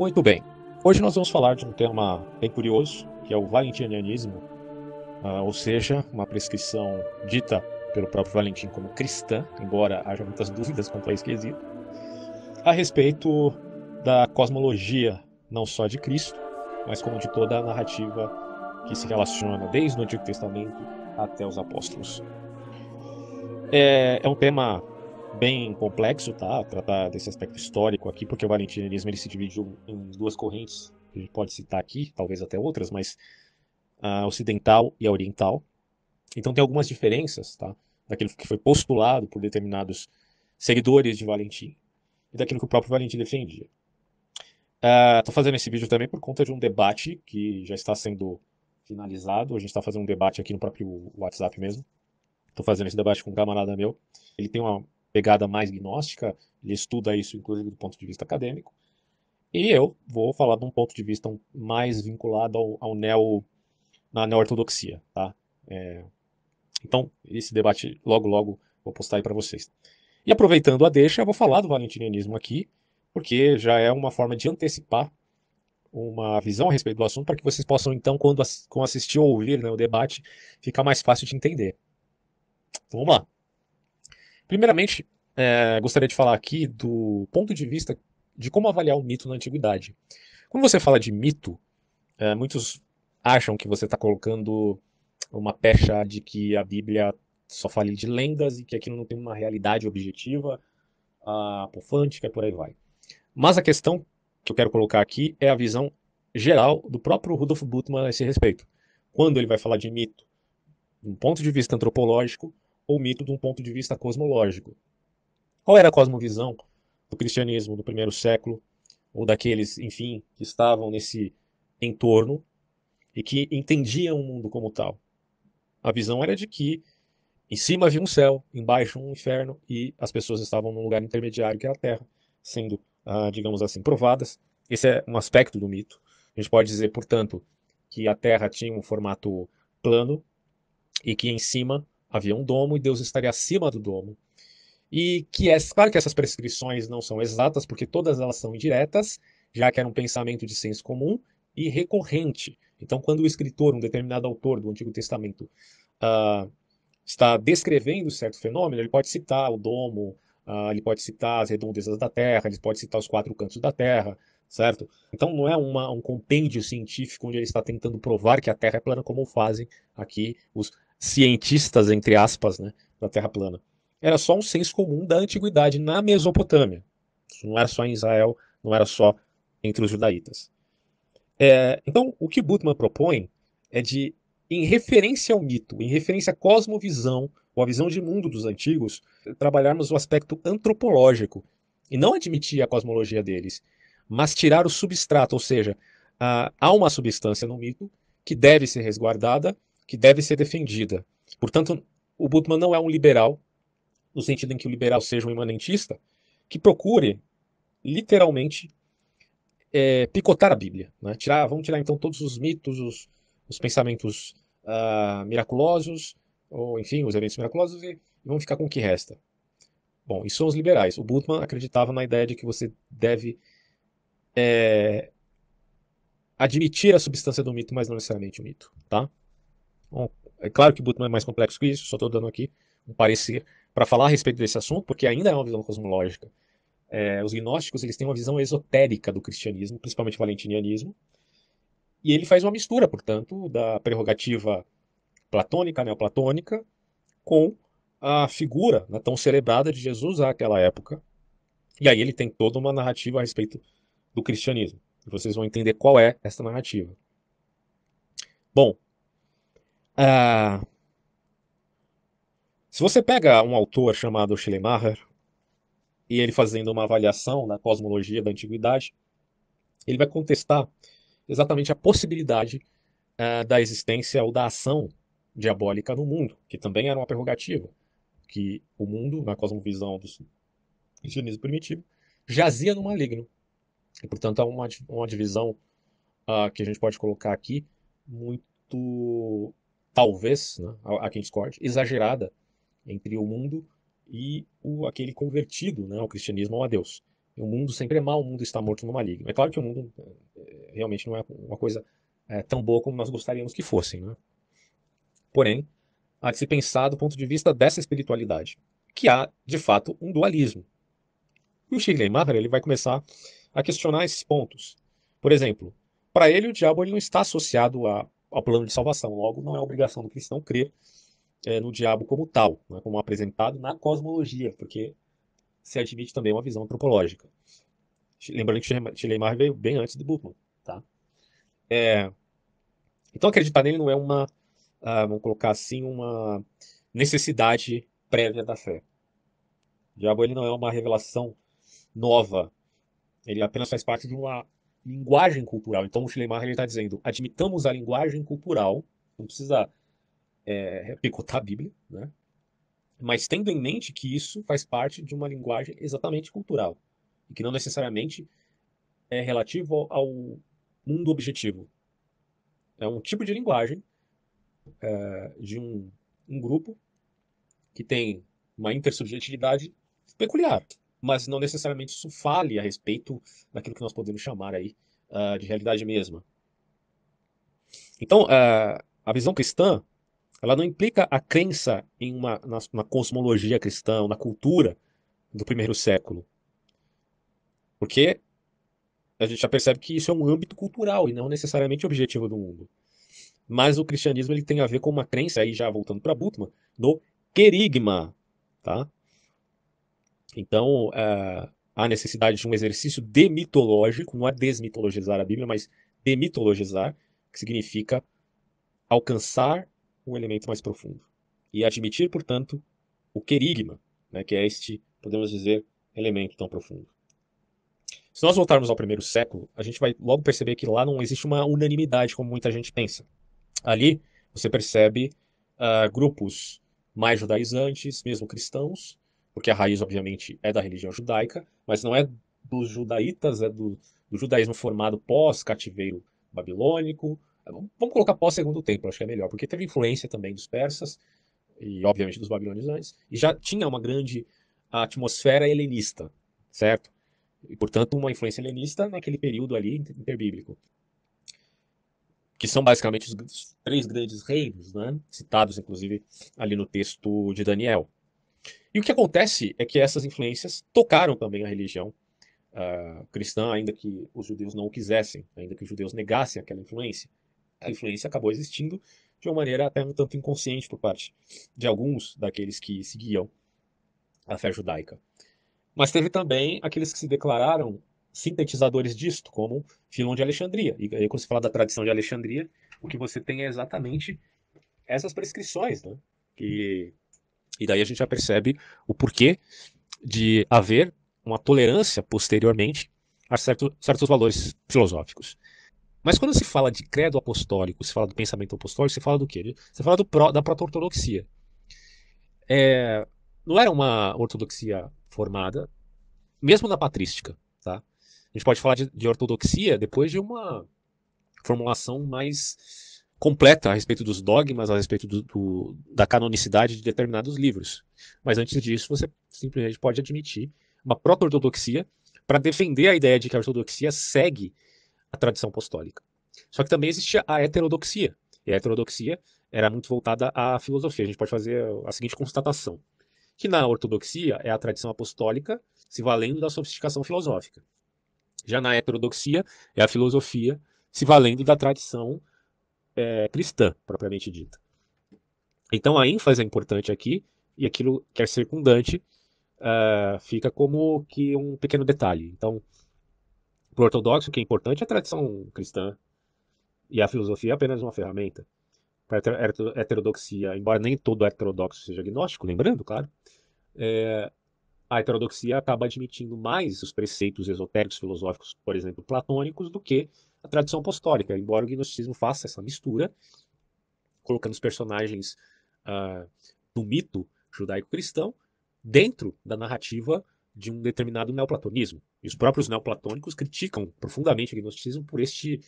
Muito bem. Hoje nós vamos falar de um tema bem curioso, que é o valentinianismo, ah, ou seja, uma prescrição dita pelo próprio Valentim como cristã, embora haja muitas dúvidas quanto a esse quesito, a respeito da cosmologia não só de Cristo, mas como de toda a narrativa que se relaciona desde o Antigo Testamento até os apóstolos. É, é um tema bem complexo, tá? Tratar desse aspecto histórico aqui, porque o valentinianismo ele se dividiu em duas correntes, que a gente pode citar aqui, talvez até outras, mas a ocidental e a oriental. Então tem algumas diferenças, tá? Daquilo que foi postulado por determinados seguidores de Valentim e daquilo que o próprio Valentim defendia. Estou uh, ah, fazendo esse vídeo também por conta de um debate que já está sendo finalizado. A gente está fazendo um debate aqui no próprio WhatsApp mesmo. Estou fazendo esse debate com um camarada meu. Ele tem uma, pegada mais gnóstica, ele estuda isso inclusive do ponto de vista acadêmico. E eu vou falar de um ponto de vista mais vinculado ao, ao neo, na neo-ortodoxia, tá? É, então, esse debate logo, logo vou postar aí para vocês. E aproveitando a deixa, eu vou falar do valentinianismo aqui, porque já é uma forma de antecipar uma visão a respeito do assunto para que vocês possam, então, quando assistir ou ouvir né, o debate, ficar mais fácil de entender. Então, vamos lá. Primeiramente, é, gostaria de falar aqui do ponto de vista de como avaliar o mito na antiguidade. Quando você fala de mito, é, muitos acham que você está colocando uma pecha de que a Bíblia só fale de lendas e que aquilo não tem uma realidade objetiva, ah, apofântica e por aí vai. Mas a questão que eu quero colocar aqui é a visão geral do próprio Rudolf Bultmann a esse respeito. Quando ele vai falar de mito, de um ponto de vista antropológico, ou mito de um ponto de vista cosmológico. Qual era a cosmovisão do cristianismo do primeiro século, ou daqueles, enfim, que estavam nesse entorno e que entendiam o mundo como tal? A visão era de que em cima havia um céu, embaixo um inferno, e as pessoas estavam num lugar intermediário que era a Terra, sendo, ah, digamos assim, provadas. Esse é um aspecto do mito. A gente pode dizer, portanto, que a Terra tinha um formato plano e que em cima havia um domo e Deus estaria acima do domo. E que é claro que essas prescrições não são exatas, porque todas elas são indiretas, já que era um pensamento de senso comum e recorrente. Então, quando o escritor, um determinado autor do Antigo Testamento, uh, está descrevendo certo fenômeno, ele pode citar o domo, uh, ele pode citar as redondezas da terra, ele pode citar os quatro cantos da terra, certo? Então não é uma, um compêndio científico onde ele está tentando provar que a Terra é plana, como fazem aqui os cientistas, entre aspas, né, da Terra plana. Era só um senso comum da antiguidade na Mesopotâmia. Isso não era só em Israel, não era só entre os judaítas. É, então, o que Butman propõe é de, em referência ao mito, em referência à cosmovisão, ou à visão de mundo dos antigos, trabalharmos o aspecto antropológico e não admitir a cosmologia deles, mas tirar o substrato, ou seja, há uma substância no mito que deve ser resguardada que deve ser defendida. Portanto, o Butman não é um liberal, no sentido em que o liberal seja um imanentista, que procure, literalmente, é, picotar a Bíblia. Né? Tirar, vamos tirar, então, todos os mitos, os, os pensamentos uh, miraculosos, ou, enfim, os eventos miraculosos, e vamos ficar com o que resta. Bom, e são os liberais. O Butman acreditava na ideia de que você deve é, admitir a substância do mito, mas não necessariamente o mito, tá? Bom, é claro que Butman é mais complexo que isso, só estou dando aqui um parecer para falar a respeito desse assunto, porque ainda é uma visão cosmológica. É, os gnósticos eles têm uma visão esotérica do cristianismo, principalmente valentinianismo, e ele faz uma mistura, portanto, da prerrogativa platônica, neoplatônica, com a figura né, tão celebrada de Jesus àquela época. E aí ele tem toda uma narrativa a respeito do cristianismo. E vocês vão entender qual é essa narrativa. Bom, ah, se você pega um autor chamado Schleiermacher e ele fazendo uma avaliação da cosmologia da antiguidade, ele vai contestar exatamente a possibilidade ah, da existência ou da ação diabólica no mundo, que também era uma prerrogativa, que o mundo, na cosmovisão do cristianismo primitivo, jazia no maligno. E, portanto, há uma, uma divisão ah, que a gente pode colocar aqui muito talvez, né, há quem discorde, exagerada entre o mundo e o, aquele convertido né, ao cristianismo ou a Deus. O mundo sempre é mau, o mundo está morto no maligno. É claro que o mundo eh, eh, realmente não é uma coisa é, tão boa como nós gostaríamos que fosse. Né? Porém, há de se pensar do ponto de vista dessa espiritualidade, que há, de fato, um dualismo. E o Shirley Maher ele vai começar a questionar esses pontos. Por exemplo, para ele o diabo ele não está associado a ao é plano de salvação. Logo, não é obrigação do cristão crer é, no diabo como tal, né, como apresentado na cosmologia, porque se admite também uma visão antropológica. Lembrando que Schleiermacher veio bem antes de Buchmann. Tá? É, então, acreditar nele não é uma, ah, vamos colocar assim, uma necessidade prévia da fé. O diabo ele não é uma revelação nova. Ele apenas faz parte de uma linguagem cultural. Então, o Schleimacher está dizendo, admitamos a linguagem cultural, não precisa é, picotar a Bíblia, né? mas tendo em mente que isso faz parte de uma linguagem exatamente cultural, e que não necessariamente é relativo ao mundo objetivo. É um tipo de linguagem é, de um, um grupo que tem uma intersubjetividade peculiar, mas não necessariamente isso fale a respeito daquilo que nós podemos chamar aí uh, de realidade mesma. Então, uh, a visão cristã, ela não implica a crença em uma, na, na cosmologia cristã, na cultura do primeiro século. Porque a gente já percebe que isso é um âmbito cultural e não necessariamente objetivo do mundo. Mas o cristianismo ele tem a ver com uma crença, aí já voltando para Butman do querigma, tá? Então, uh, há necessidade de um exercício demitológico, não é desmitologizar a Bíblia, mas demitologizar, que significa alcançar um elemento mais profundo e admitir, portanto, o querigma, né, que é este, podemos dizer, elemento tão profundo. Se nós voltarmos ao primeiro século, a gente vai logo perceber que lá não existe uma unanimidade como muita gente pensa. Ali você percebe uh, grupos mais judaizantes, mesmo cristãos, porque a raiz, obviamente, é da religião judaica, mas não é dos judaítas, é do, do judaísmo formado pós-cativeiro babilônico. Vamos colocar pós-segundo templo, acho que é melhor, porque teve influência também dos persas e, obviamente, dos babilônios e já tinha uma grande atmosfera helenista, certo? E, portanto, uma influência helenista naquele período ali interbíblico que são basicamente os três grandes reinos, né? citados inclusive ali no texto de Daniel. E o que acontece é que essas influências tocaram também a religião uh, cristã, ainda que os judeus não o quisessem, ainda que os judeus negassem aquela influência. A influência acabou existindo de uma maneira até um tanto inconsciente por parte de alguns daqueles que seguiam a fé judaica. Mas teve também aqueles que se declararam sintetizadores disto, como Filon de Alexandria. E aí, quando se fala da tradição de Alexandria, o que você tem é exatamente essas prescrições, né? que e daí a gente já percebe o porquê de haver uma tolerância posteriormente a certo, certos valores filosóficos. Mas quando se fala de credo apostólico, se fala do pensamento apostólico, se fala do quê? Você fala do, da proto-ortodoxia. É, não era uma ortodoxia formada, mesmo na patrística. Tá? A gente pode falar de, de ortodoxia depois de uma formulação mais completa a respeito dos dogmas, a respeito do, do, da canonicidade de determinados livros. Mas antes disso, você simplesmente pode admitir uma proto-ortodoxia para defender a ideia de que a ortodoxia segue a tradição apostólica. Só que também existia a heterodoxia. E a heterodoxia era muito voltada à filosofia. A gente pode fazer a seguinte constatação: que na ortodoxia é a tradição apostólica se valendo da sofisticação filosófica. Já na heterodoxia é a filosofia se valendo da tradição é, cristã, propriamente dita. Então a ênfase é importante aqui, e aquilo que é circundante uh, fica como que um pequeno detalhe. Então, para o ortodoxo, o que é importante é a tradição cristã, e a filosofia é apenas uma ferramenta. Para a heterodoxia, embora nem todo heterodoxo seja agnóstico, lembrando, claro, é, a heterodoxia acaba admitindo mais os preceitos esotéricos filosóficos, por exemplo, platônicos, do que a tradição apostólica, embora o gnosticismo faça essa mistura, colocando os personagens uh, ah, do mito judaico-cristão dentro da narrativa de um determinado neoplatonismo. E os próprios neoplatônicos criticam profundamente o gnosticismo por este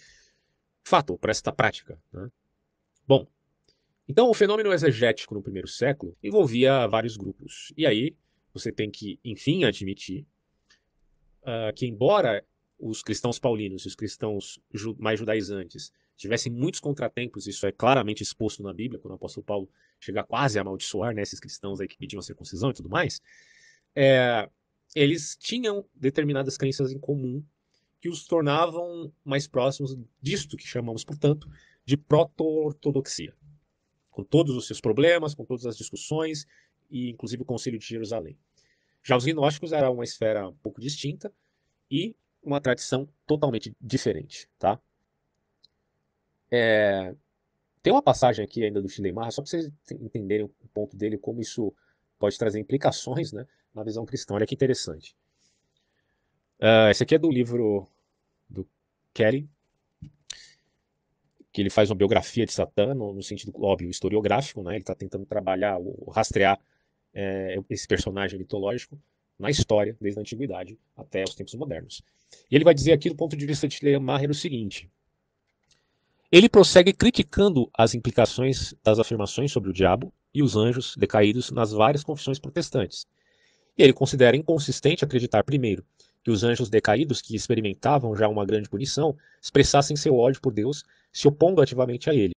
fato, por esta prática. Né? Bom, então o fenômeno exegético no primeiro século envolvia vários grupos. E aí você tem que, enfim, admitir uh, que, embora os cristãos paulinos e os cristãos mais judaizantes tivessem muitos contratempos, isso é claramente exposto na Bíblia, quando o apóstolo Paulo chega quase a amaldiçoar né, esses cristãos aí que pediam a circuncisão e tudo mais, é, eles tinham determinadas crenças em comum que os tornavam mais próximos disto que chamamos, portanto, de proto-ortodoxia, com todos os seus problemas, com todas as discussões, e inclusive o Concílio de Jerusalém. Já os gnósticos era uma esfera um pouco distinta, e uma tradição totalmente diferente, tá? É... Tem uma passagem aqui ainda do Schleiermacher, só para vocês entenderem o ponto dele, como isso pode trazer implicações né, na visão cristã. Olha que interessante. Uh, esse aqui é do livro do Kelly, que ele faz uma biografia de Satã, no, no sentido, óbvio, historiográfico, né? ele está tentando trabalhar, rastrear é, esse personagem mitológico na história, desde a antiguidade até os tempos modernos. E ele vai dizer aqui, do ponto de vista de Schleiermacher, o seguinte: ele prossegue criticando as implicações das afirmações sobre o diabo e os anjos decaídos nas várias confissões protestantes. E ele considera inconsistente acreditar, primeiro, que os anjos decaídos, que experimentavam já uma grande punição, expressassem seu ódio por Deus, se opondo ativamente a ele.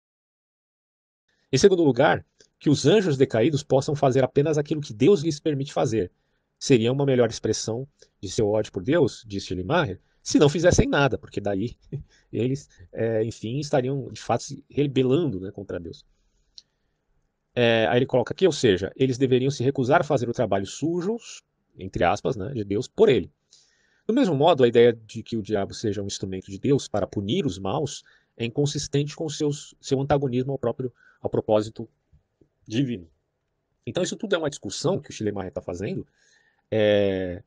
Em segundo lugar, que os anjos decaídos possam fazer apenas aquilo que Deus lhes permite fazer, Seria uma melhor expressão de seu ódio por Deus, disse Limarre, se não fizessem nada, porque daí eles, é, enfim, estariam de fato se rebelando né, contra Deus. É, aí ele coloca aqui, ou seja, eles deveriam se recusar a fazer o trabalho sujo, entre aspas, né, de Deus por ele. Do mesmo modo, a ideia de que o diabo seja um instrumento de Deus para punir os maus é inconsistente com seus, seu antagonismo ao próprio ao propósito divino. Então, isso tudo é uma discussão que o Chilemarre está fazendo é,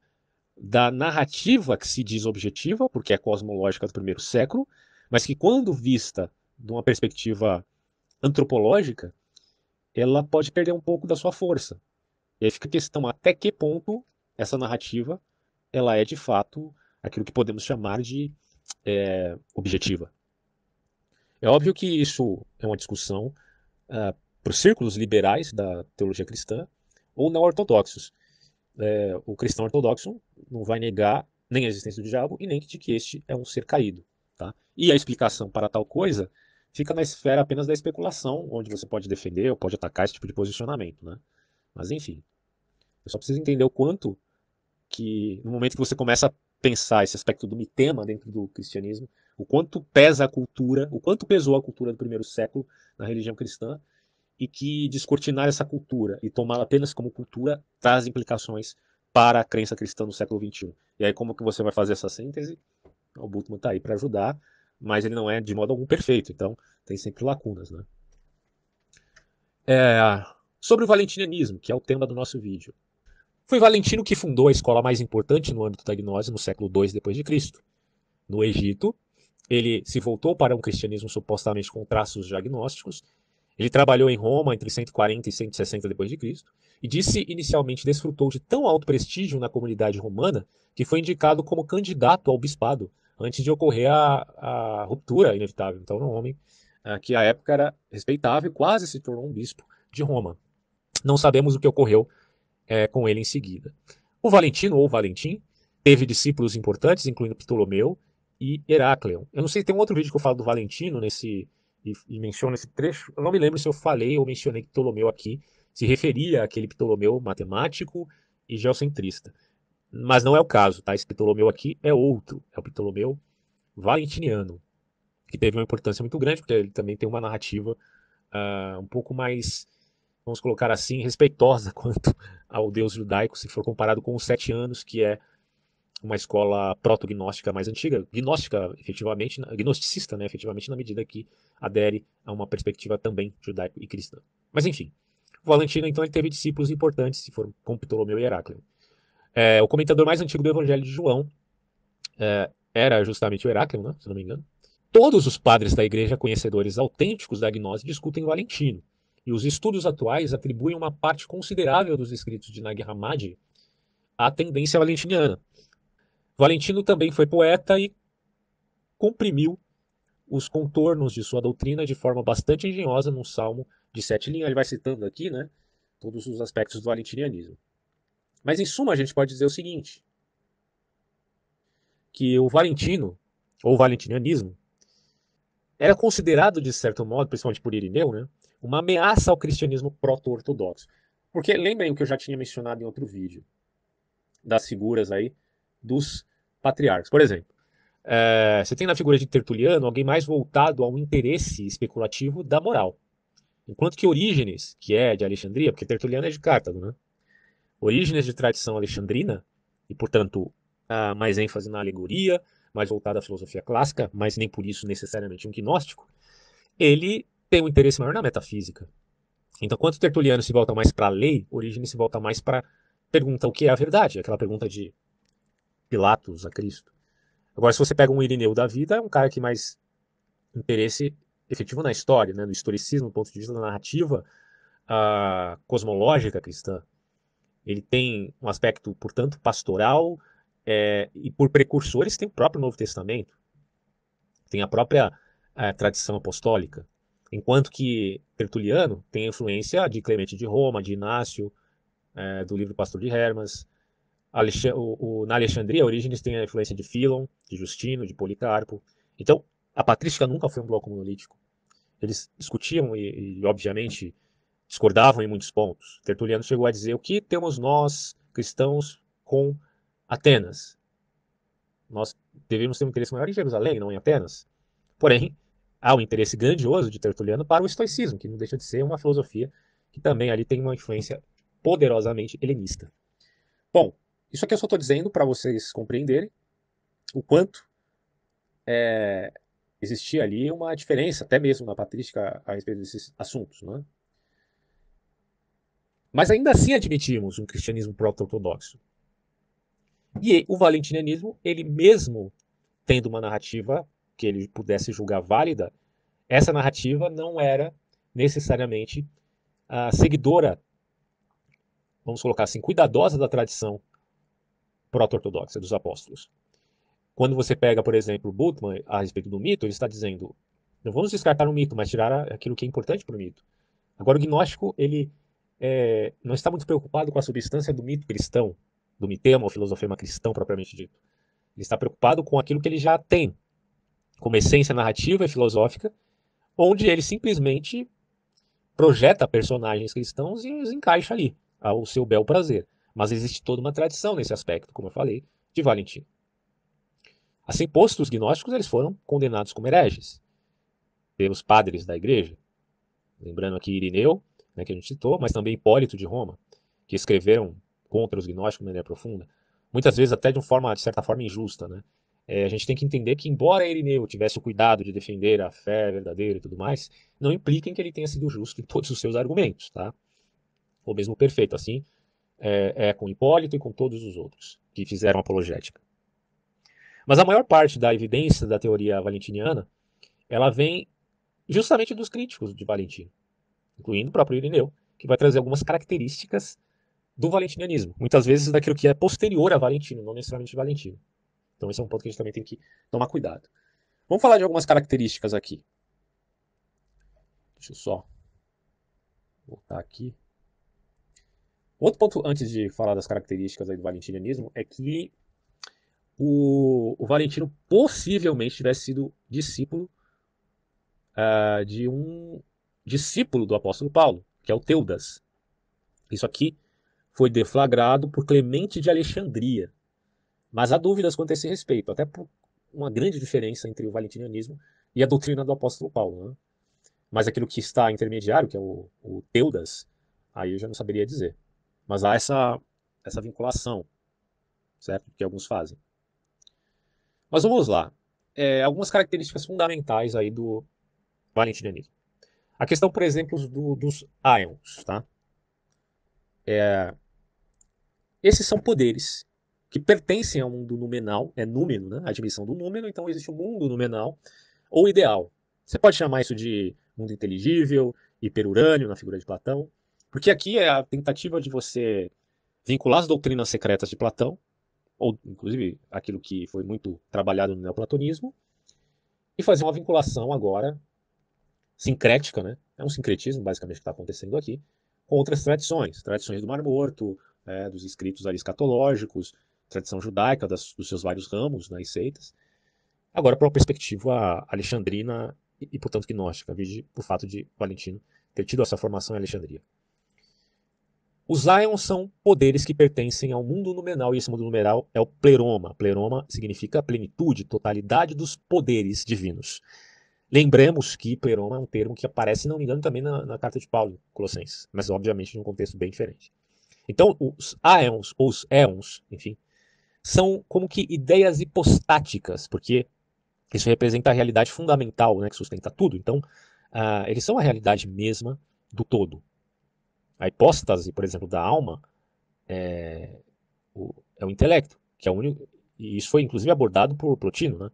da narrativa que se diz objetiva, porque é cosmológica do primeiro século, mas que, quando vista de uma perspectiva antropológica, ela pode perder um pouco da sua força. E aí fica a questão até que ponto essa narrativa ela é de fato aquilo que podemos chamar de é, objetiva. É óbvio que isso é uma discussão uh, ah, para os círculos liberais da teologia cristã ou não ortodoxos é, o cristão ortodoxo não vai negar nem a existência do diabo e nem de que este é um ser caído. Tá? E a explicação para tal coisa fica na esfera apenas da especulação, onde você pode defender ou pode atacar esse tipo de posicionamento. Né? Mas enfim, eu só preciso entender o quanto que, no momento que você começa a pensar esse aspecto do mitema dentro do cristianismo, o quanto pesa a cultura, o quanto pesou a cultura do primeiro século na religião cristã, e que descortinar essa cultura e tomá-la apenas como cultura traz implicações para a crença cristã no século XXI. E aí como que você vai fazer essa síntese? O Bultmann está aí para ajudar, mas ele não é de modo algum perfeito, então tem sempre lacunas, né? É... sobre o valentinianismo, que é o tema do nosso vídeo. Foi Valentino que fundou a escola mais importante no âmbito da gnose no século II d.C. No Egito, ele se voltou para um cristianismo supostamente com traços diagnósticos ele trabalhou em Roma entre 140 e 160 d.C. e disse inicialmente desfrutou de tão alto prestígio na comunidade romana que foi indicado como candidato ao bispado antes de ocorrer a, a ruptura inevitável. Então, um homem uh, que à época era respeitável, quase se tornou um bispo de Roma. Não sabemos o que ocorreu é, com ele em seguida. O Valentino, ou Valentim, teve discípulos importantes, incluindo Ptolomeu e Herácleo. Eu não sei, tem um outro vídeo que eu falo do Valentino nesse e, e menciono esse trecho. Eu não me lembro se eu falei ou mencionei que Ptolomeu aqui se referia àquele Ptolomeu matemático e geocentrista. Mas não é o caso, tá? Esse Ptolomeu aqui é outro, é o Ptolomeu valentiniano, que teve uma importância muito grande, porque ele também tem uma narrativa uh, um pouco mais, vamos colocar assim, respeitosa quanto ao deus judaico, se for comparado com os sete anos, que é uma escola proto-gnóstica mais antiga, gnóstica efetivamente, gnosticista, né, efetivamente, na medida que adere a uma perspectiva também judaico e cristã. Mas enfim, Valentino então ele teve discípulos importantes, se for como Ptolomeu e Heráclito. É, o comentador mais antigo do Evangelho de João é, era justamente o Heráclito, né, se não me engano. Todos os padres da igreja conhecedores autênticos da gnose discutem Valentino, e os estudos atuais atribuem uma parte considerável dos escritos de Nag Hammadi à tendência valentiniana, Valentino também foi poeta e comprimiu os contornos de sua doutrina de forma bastante engenhosa num salmo de sete linhas. Ele vai citando aqui né, todos os aspectos do valentinianismo. Mas, em suma, a gente pode dizer o seguinte: que o Valentino, ou o valentinianismo, era considerado, de certo modo, principalmente por Irineu, né, uma ameaça ao cristianismo proto-ortodoxo. Porque lembrem o que eu já tinha mencionado em outro vídeo, das figuras aí dos patriarcas. Por exemplo, é, você tem na figura de Tertuliano alguém mais voltado a um interesse especulativo da moral. Enquanto que Orígenes, que é de Alexandria, porque Tertuliano é de Cartago, né? Orígenes de tradição alexandrina, e portanto ah, mais ênfase na alegoria, mais voltado à filosofia clássica, mas nem por isso necessariamente um gnóstico, ele tem um interesse maior na metafísica. Então, quanto Tertuliano se volta mais para a lei, Orígenes se volta mais para pergunta o que é a verdade, aquela pergunta de Pilatos a Cristo. Agora, se você pega um Irineu da vida, é um cara que mais interesse efetivo na história, né, no historicismo, do ponto de vista da narrativa uh, cosmológica cristã. Ele tem um aspecto, portanto, pastoral, é, e por precursores tem o próprio Novo Testamento, tem a própria é, tradição apostólica. Enquanto que Tertuliano tem a influência de Clemente de Roma, de Inácio, é, do livro Pastor de Hermas, o, o, na Alexandria, Orígenes tem a influência de Filon, de Justino, de Policarpo. Então, a patrística nunca foi um bloco monolítico. Eles discutiam e, e obviamente, discordavam em muitos pontos. Tertuliano chegou a dizer: o que temos nós, cristãos, com Atenas? Nós deveríamos ter um interesse maior em Jerusalém, não em Atenas. Porém, há um interesse grandioso de Tertuliano para o estoicismo, que não deixa de ser uma filosofia que também ali tem uma influência poderosamente helenista. Bom, isso aqui eu só estou dizendo para vocês compreenderem o quanto é, existia ali uma diferença, até mesmo na patrística, a respeito desses assuntos. Né? Mas ainda assim admitimos um cristianismo proto-ortodoxo. E o valentinianismo, ele mesmo tendo uma narrativa que ele pudesse julgar válida, essa narrativa não era necessariamente a seguidora, vamos colocar assim, cuidadosa da tradição proto-ortodoxa dos apóstolos. Quando você pega, por exemplo, Bultmann a respeito do mito, ele está dizendo: não vamos descartar o mito, mas tirar aquilo que é importante para o mito. Agora, o gnóstico, ele é, não está muito preocupado com a substância do mito cristão, do mitema ou filosofema cristão propriamente dito. Ele está preocupado com aquilo que ele já tem, como essência narrativa e filosófica, onde ele simplesmente projeta personagens cristãos e os encaixa ali, ao seu bel prazer. Mas existe toda uma tradição nesse aspecto, como eu falei, de Valentino. Assim posto, os gnósticos eles foram condenados como hereges pelos padres da igreja. Lembrando aqui Irineu, né, que a gente citou, mas também Hipólito de Roma, que escreveram contra os gnósticos de maneira profunda, muitas vezes até de, forma, de certa forma injusta. Né? É, a gente tem que entender que, embora Irineu tivesse o cuidado de defender a fé verdadeira e tudo mais, não implica em que ele tenha sido justo em todos os seus argumentos, tá? ou mesmo perfeito. Assim, é, é com Hipólito e com todos os outros que fizeram apologética. Mas a maior parte da evidência da teoria valentiniana, ela vem justamente dos críticos de Valentino, incluindo o próprio Irineu, que vai trazer algumas características do valentinianismo, muitas vezes daquilo que é posterior a Valentino, não necessariamente Valentino. Então esse é um ponto que a gente também tem que tomar cuidado. Vamos falar de algumas características aqui. Deixa eu só voltar aqui. Outro ponto antes de falar das características do valentinianismo é que o, o, Valentino possivelmente tivesse sido discípulo uh, de um discípulo do apóstolo Paulo, que é o Teudas. Isso aqui foi deflagrado por Clemente de Alexandria. Mas há dúvidas quanto a esse respeito, até por uma grande diferença entre o valentinianismo e a doutrina do apóstolo Paulo. Né? Mas aquilo que está intermediário, que é o, o Teudas, aí eu já não saberia dizer. Mas há essa, essa vinculação, certo? Que alguns fazem. Mas vamos lá. É, algumas características fundamentais aí do valentinianismo. A questão, por exemplo, do, dos ions, tá? É, esses são poderes que pertencem ao mundo noumenal, é númeno, né? A dimensão do númeno, então existe um mundo noumenal ou ideal. Você pode chamar isso de mundo inteligível, hiperurânio na figura de Platão, porque aqui é a tentativa de você vincular as doutrinas secretas de Platão, ou inclusive aquilo que foi muito trabalhado no neoplatonismo, e fazer uma vinculação agora sincrética, né? É um sincretismo basicamente que está acontecendo aqui, com outras tradições, tradições do Mar Morto, é, dos escritos escatológicos, tradição judaica das, dos seus vários ramos né, e seitas. Agora, para uma perspectiva alexandrina e, e portanto, gnóstica, por fato de Valentino ter tido essa formação em Alexandria. Os íons são poderes que pertencem ao mundo numeral, e esse mundo numeral é o pleroma. Pleroma significa plenitude, totalidade dos poderes divinos. Lembremos que pleroma é um termo que aparece, se não me engano, também na, na carta de Paulo, Colossenses, mas obviamente num contexto bem diferente. Então, os Ions, ou os éons, enfim, são como que ideias hipostáticas, porque isso representa a realidade fundamental né, que sustenta tudo. Então, uh, eles são a realidade mesma do todo. A hipóstase, por exemplo, da alma é o, é o intelecto, que é o único. E isso foi inclusive abordado por Plotino, né?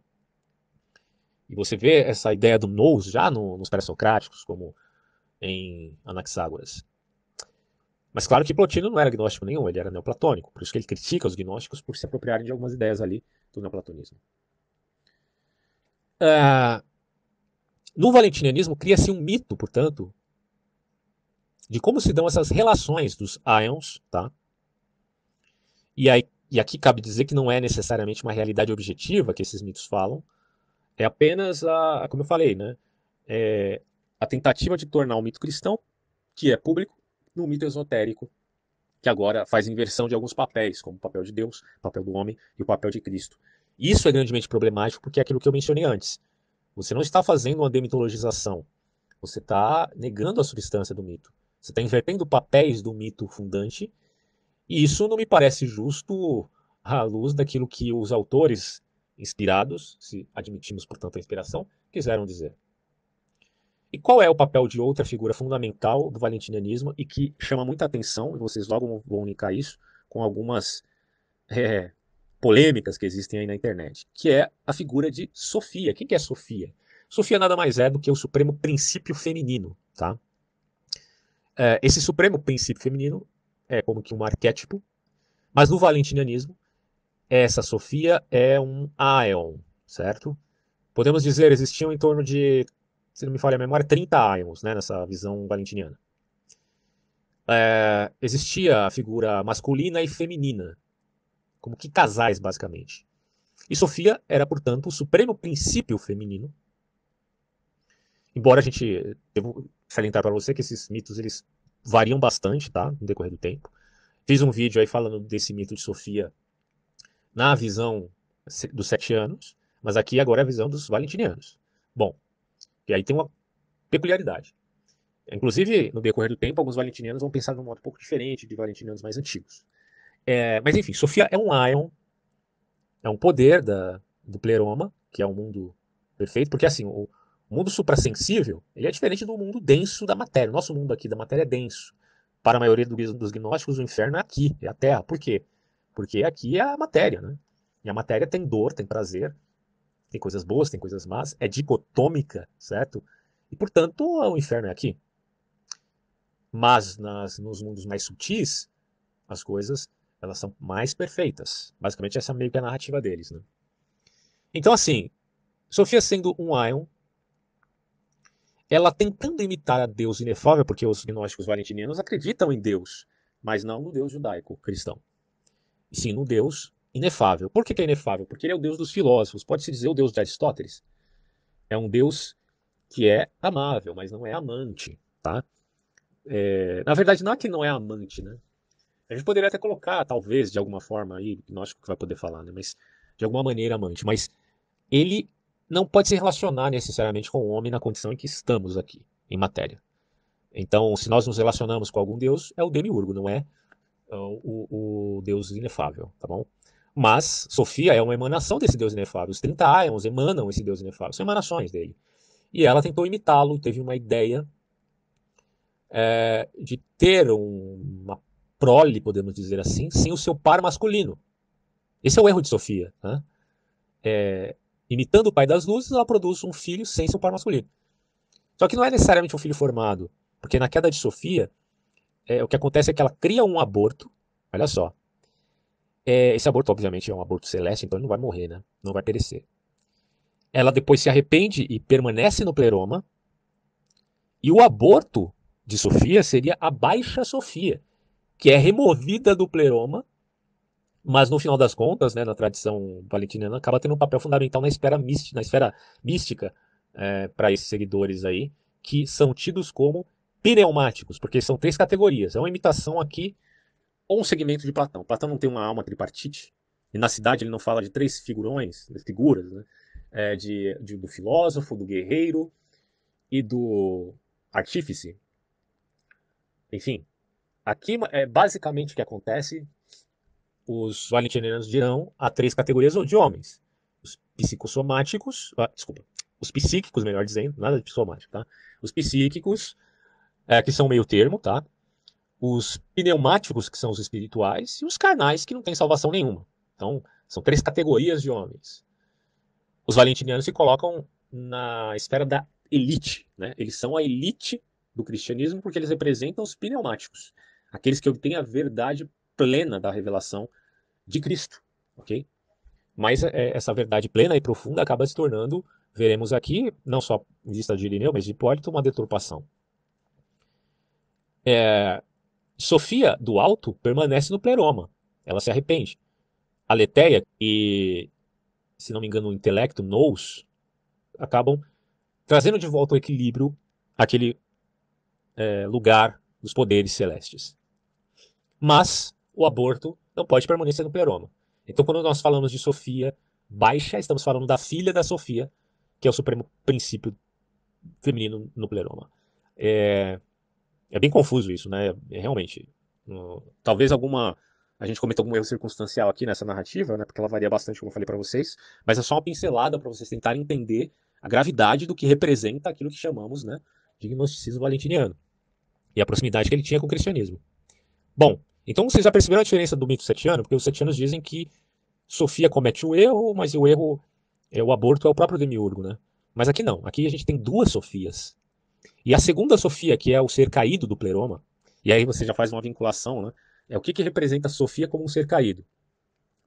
E você vê essa ideia do nous já no, nos pré-socráticos, como em Anaxágoras. Mas claro que Plotino não era gnóstico nenhum, ele era neoplatônico. Por isso que ele critica os gnósticos por se apropriarem de algumas ideias ali do neoplatonismo. Ah, no valentinianismo cria-se um mito, portanto, de como se dão essas relações dos ions, tá? E, aí, e aqui cabe dizer que não é necessariamente uma realidade objetiva que esses mitos falam, é apenas a, como eu falei, né? É a tentativa de tornar o um mito cristão, que é público, num mito esotérico, que agora faz inversão de alguns papéis, como o papel de Deus, o papel do homem e o papel de Cristo. Isso é grandemente problemático porque é aquilo que eu mencionei antes. Você não está fazendo uma demitologização, você está negando a substância do mito. Você está invertendo papéis do mito fundante, e isso não me parece justo à luz daquilo que os autores inspirados, se admitimos, portanto, a inspiração, quiseram dizer. E qual é o papel de outra figura fundamental do valentinianismo e que chama muita atenção, e vocês logo vão unicar isso com algumas é, polêmicas que existem aí na internet, que é a figura de Sofia. O que é Sofia? Sofia nada mais é do que o supremo princípio feminino, tá? É, esse supremo princípio feminino é como que um arquétipo, mas no valentinianismo, essa Sofia é um Aeon, certo? Podemos dizer, existiam em torno de, se não me falha a memória, 30 Aeons né, nessa visão valentiniana. É, existia a figura masculina e feminina, como que casais, basicamente. E Sofia era, portanto, o supremo princípio feminino. Embora a gente salientar para você que esses mitos eles variam bastante, tá? No decorrer do tempo. Fiz um vídeo aí falando desse mito de Sofia na visão dos sete anos, mas aqui agora é a visão dos valentinianos. Bom, e aí tem uma peculiaridade. Inclusive, no decorrer do tempo, alguns valentinianos vão pensar de um modo um pouco diferente de valentinianos mais antigos. É, mas enfim, Sofia é um Ion, é um poder da, do Pleroma, que é um mundo perfeito, porque assim, o, o mundo suprassensível ele é diferente do mundo denso da matéria. O nosso mundo aqui da matéria é denso. Para a maioria dos gnósticos, o inferno é aqui, é a Terra. Por quê? Porque aqui é a matéria, né? E a matéria tem dor, tem prazer, tem coisas boas, tem coisas más, é dicotômica, certo? E, portanto, o inferno é aqui. Mas nas, nos mundos mais sutis, as coisas elas são mais perfeitas. Basicamente, essa é meio que é a narrativa deles, né? Então, assim, Sofia sendo um Ion, ela tentando imitar a Deus inefável, porque os gnósticos valentinianos acreditam em Deus, mas não no Deus judaico cristão, sim no Deus inefável. Por que, que é inefável? Porque ele é o Deus dos filósofos, pode-se dizer o Deus de Aristóteles. É um Deus que é amável, mas não é amante, tá? É, na verdade, não é que não é amante, né? A gente poderia até colocar, talvez, de alguma forma aí, gnóstico que vai poder falar, né? Mas de alguma maneira amante. Mas ele não pode se relacionar necessariamente com o homem na condição em que estamos aqui, em matéria. Então, se nós nos relacionamos com algum deus, é o demiurgo, não é, é o, o deus inefável, tá bom? Mas Sofia é uma emanação desse deus inefável. Os 30 Ions emanam esse deus inefável, são emanações dele. E ela tentou imitá-lo, teve uma ideia é, de ter um, uma prole, podemos dizer assim, sem o seu par masculino. Esse é o erro de Sofia. Né? É, imitando o pai das luzes, ela produz um filho sem seu par masculino. Só que não é necessariamente um filho formado, porque na queda de Sofia, é, o que acontece é que ela cria um aborto, olha só. É, esse aborto, obviamente, é um aborto celeste, então ele não vai morrer, né? Não vai perecer. Ela depois se arrepende e permanece no pleroma. E o aborto de Sofia seria a Baixa Sofia, que é removida do pleroma mas no final das contas, né, na tradição palestiniana, acaba tendo um papel fundamental na esfera mística, na esfera mística é, para esses seguidores aí, que são tidos como pneumáticos, porque são três categorias. É uma imitação aqui ou um segmento de Platão. Platão não tem uma alma tripartite, e na cidade ele não fala de três figurões, figuras, né? É, de, de, do filósofo, do guerreiro e do artífice. Enfim, aqui é basicamente o que acontece os valentinianos dirão, há três categorias de homens: os psicossomáticos, ah, desculpa, os psíquicos, melhor dizendo, nada de psicossomático, tá? Os psíquicos, é, que são meio termo, tá? Os pneumáticos, que são os espirituais, e os carnais, que não têm salvação nenhuma. Então, são três categorias de homens. Os valentinianos se colocam na esfera da elite, né? Eles são a elite do cristianismo porque eles representam os pneumáticos, aqueles que obtêm a verdade plena da revelação de Cristo, ok? Mas é, é, essa verdade plena e profunda acaba se tornando, veremos aqui, não só em vista de Irineu, mas de Hipólito, uma deturpação. É, Sofia, do alto, permanece no pleroma. Ela se arrepende. A Letéia e, se não me engano, o intelecto, nous, acabam trazendo de volta o equilíbrio aquele é, lugar dos poderes celestes. Mas o aborto não pode permanecer no pleroma. Então, quando nós falamos de Sofia baixa, estamos falando da filha da Sofia, que é o supremo princípio feminino no pleroma. É, é bem confuso isso, né? É, realmente. talvez alguma. A gente cometa algum erro circunstancial aqui nessa narrativa, né? Porque ela varia bastante, como eu falei para vocês. Mas é só uma pincelada para vocês tentarem entender a gravidade do que representa aquilo que chamamos, né? De gnosticismo valentiniano. E a proximidade que ele tinha com o cristianismo. Bom, então vocês já perceberam a diferença do mito setiano? Porque os setianos dizem que Sofia comete o erro, mas o erro, é, o aborto é o próprio demiurgo, né? Mas aqui não, aqui a gente tem duas Sofias. E a segunda Sofia, que é o ser caído do pleroma, e aí você já faz uma vinculação, né? É o que, que representa Sofia como um ser caído?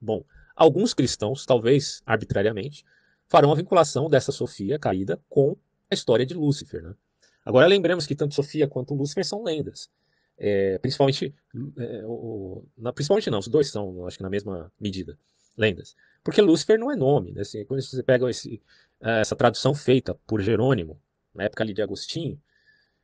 Bom, alguns cristãos, talvez arbitrariamente, farão a vinculação dessa Sofia caída com a história de Lúcifer, né? Agora lembremos que tanto Sofia quanto Lúcifer são lendas. É, principalmente, é, o, na, principalmente não, os dois são, acho que na mesma medida, lendas. Porque Lúcifer não é nome, né? Assim, quando você pega esse, é, essa tradução feita por Jerônimo, na época ali de Agostinho,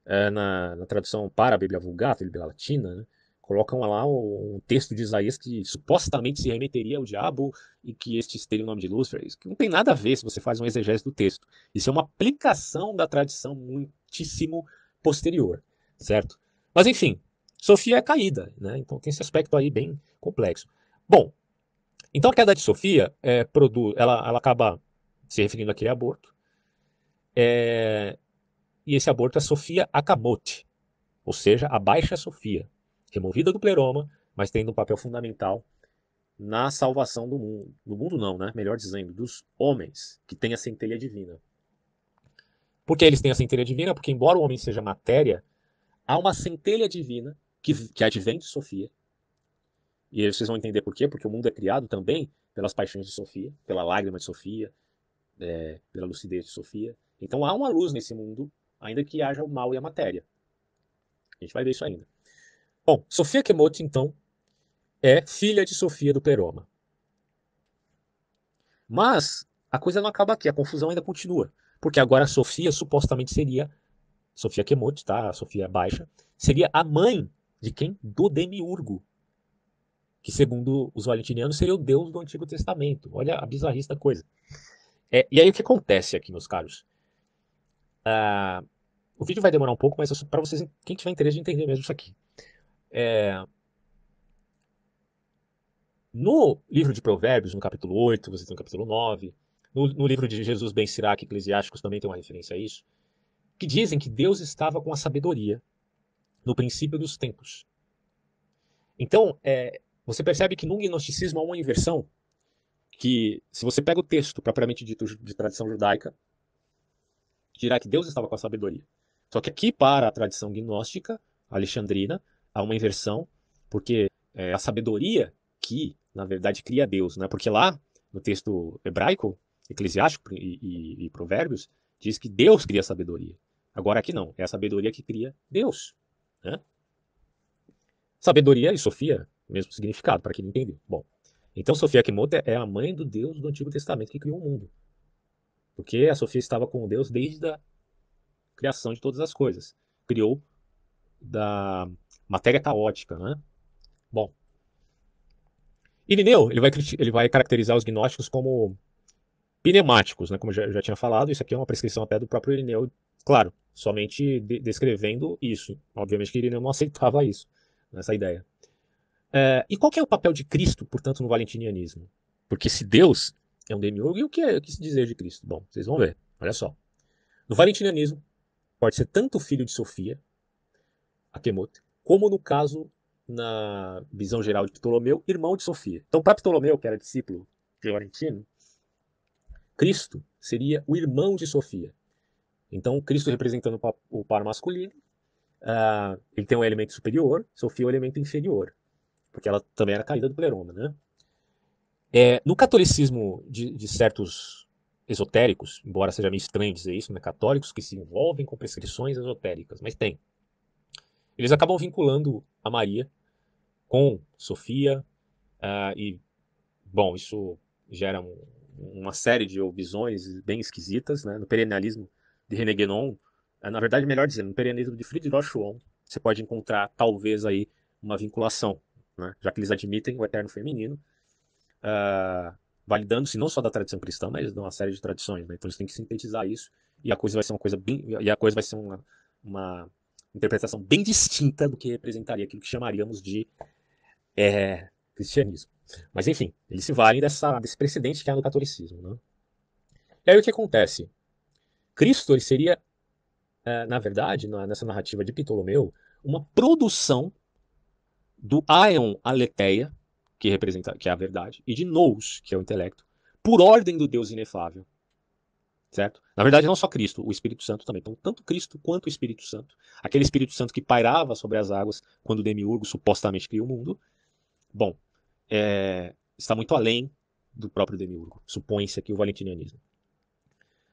é, na, na, tradução para a Bíblia Vulgata, a Bíblia Latina, né? colocam lá um, texto de Isaías que supostamente se remeteria ao diabo e que este teria o nome de Lúcifer. Isso não tem nada a ver se você faz um exegese do texto. Isso é uma aplicação da tradição muitíssimo posterior, certo? Mas enfim, Sofia é caída, né? Então tem esse aspecto aí bem complexo. Bom, então a queda de Sofia é, produz, ela, ela acaba se referindo àquele aborto. É, e esse aborto é Sofia Akamote, ou seja, a baixa Sofia, removida do pleroma, mas tendo um papel fundamental na salvação do mundo. Do mundo não, né? Melhor dizendo, dos homens que têm a centelha divina. Por que eles têm a centelha divina? Porque embora o homem seja matéria, há uma centelha divina que, que advém de Sofia. E vocês vão entender por quê, porque o mundo é criado também pelas paixões de Sofia, pela lágrima de Sofia, é, pela lucidez de Sofia. Então há uma luz nesse mundo, ainda que haja o mal e a matéria. A gente vai ver isso ainda. Bom, Sofia Kemote, então, é filha de Sofia do Peroma. Mas a coisa não acaba aqui, a confusão ainda continua. Porque agora Sofia supostamente seria Sofia Kemote, tá? A Sofia Baixa, seria a mãe de quem? Do Demiurgo, que segundo os valentinianos seria o Deus do Antigo Testamento. Olha a bizarrice da coisa. É, e aí o que acontece aqui, meus caros? Ah, o vídeo vai demorar um pouco, mas para vocês, quem tiver interesse de entender mesmo isso aqui. É, no livro de Provérbios, no capítulo 8, você tem o capítulo 9. No, no livro de Jesus Ben Sirac, Eclesiásticos, também tem uma referência a isso que dizem que Deus estava com a sabedoria no princípio dos tempos. Então, é, você percebe que no gnosticismo há uma inversão que, se você pega o texto propriamente dito de tradição judaica, dirá que Deus estava com a sabedoria. Só que aqui, para a tradição gnóstica alexandrina, há uma inversão, porque é a sabedoria que, na verdade, cria Deus. Né? Porque lá, no texto hebraico, eclesiástico e, e, e provérbios, diz que Deus cria a sabedoria. Agora aqui não, é a sabedoria que cria Deus. Né? Sabedoria e Sofia, mesmo significado, para quem não entendeu. Bom, então Sofia Kimote é a mãe do Deus do Antigo Testamento que criou o mundo. Porque a Sofia estava com Deus desde a criação de todas as coisas. Criou da matéria caótica, né? Bom, Irineu, ele vai, ele vai caracterizar os gnósticos como pneumáticos, né? Como eu já, já tinha falado, isso aqui é uma prescrição até do próprio Irineu Claro, somente de descrevendo isso. Obviamente que ele não aceitava isso, essa ideia. É, e qual é o papel de Cristo, portanto, no valentinianismo? Porque se Deus é um demiurgo, e o que, é, o que se dizer de Cristo? Bom, vocês vão ver. Olha só. No valentinianismo, pode ser tanto filho de Sofia, Akemote, como no caso, na visão geral de Ptolomeu, irmão de Sofia. Então, para Ptolomeu, que era discípulo de Valentino, Cristo seria o irmão de Sofia. Então, Cristo representando o par masculino, uh, ele tem um elemento superior, Sofia é um elemento inferior, porque ela também era caída do pleroma, né? É, no catolicismo de, de, certos esotéricos, embora seja meio estranho dizer isso, né, católicos que se envolvem com prescrições esotéricas, mas tem. Eles acabam vinculando a Maria com Sofia, uh, e, bom, isso gera um, uma série de visões bem esquisitas, né? No perenalismo de René Guénon, é, na verdade, melhor dizendo, no perianismo de Friedrich Schwann, você pode encontrar talvez aí uma vinculação, né? já que eles admitem o eterno feminino, uh, validando-se não só da tradição cristã, mas de uma série de tradições. Né? Então eles têm que sintetizar isso e a coisa vai ser uma coisa bem, e a coisa vai ser uma, uma interpretação bem distinta do que representaria aquilo que chamaríamos de é, cristianismo. Mas enfim, eles se valem dessa, desse precedente que há é no catolicismo. Né? E aí o que acontece? Cristo ele seria, é, na verdade, nessa narrativa de Ptolomeu, uma produção do Aion Aletheia, que representa que é a verdade, e de Nous, que é o intelecto, por ordem do Deus inefável. Certo? Na verdade, não só Cristo, o Espírito Santo também. Então, tanto Cristo quanto o Espírito Santo, aquele Espírito Santo que pairava sobre as águas quando o Demiurgo supostamente criou o mundo, bom, é, está muito além do próprio Demiurgo. Supõe-se aqui o valentinianismo.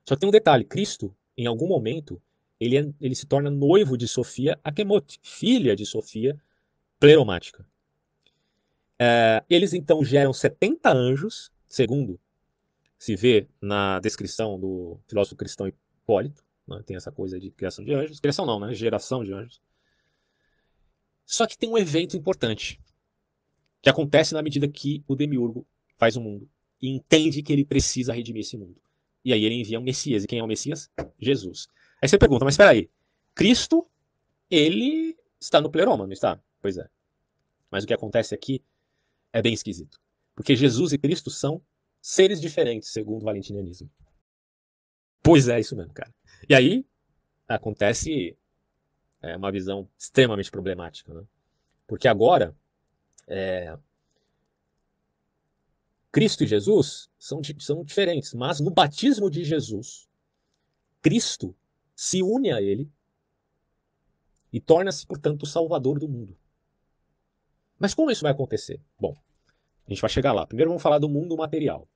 Só tem um detalhe: Cristo, em algum momento, ele, é, ele se torna noivo de Sofia Akemote, filha de Sofia Pleomática. É, eles então geram 70 anjos, segundo se vê na descrição do filósofo cristão Hipólito. Né? Tem essa coisa de criação de anjos. Criação não, né? Geração de anjos. Só que tem um evento importante que acontece na medida que o demiurgo faz o mundo e entende que ele precisa redimir esse mundo. E aí ele envia um Messias. E quem é o Messias? Jesus. Aí você pergunta, mas espera aí. Cristo, ele está no pleroma, não está? Pois é. Mas o que acontece aqui é bem esquisito. Porque Jesus e Cristo são seres diferentes, segundo o valentinianismo. Pois é, isso mesmo, cara. E aí acontece é, uma visão extremamente problemática, né? Porque agora é, Cristo e Jesus são, são diferentes, mas no batismo de Jesus, Cristo se une a ele e torna-se, portanto, o Salvador do mundo. Mas como isso vai acontecer? Bom, a gente vai chegar lá. Primeiro vamos falar do mundo material.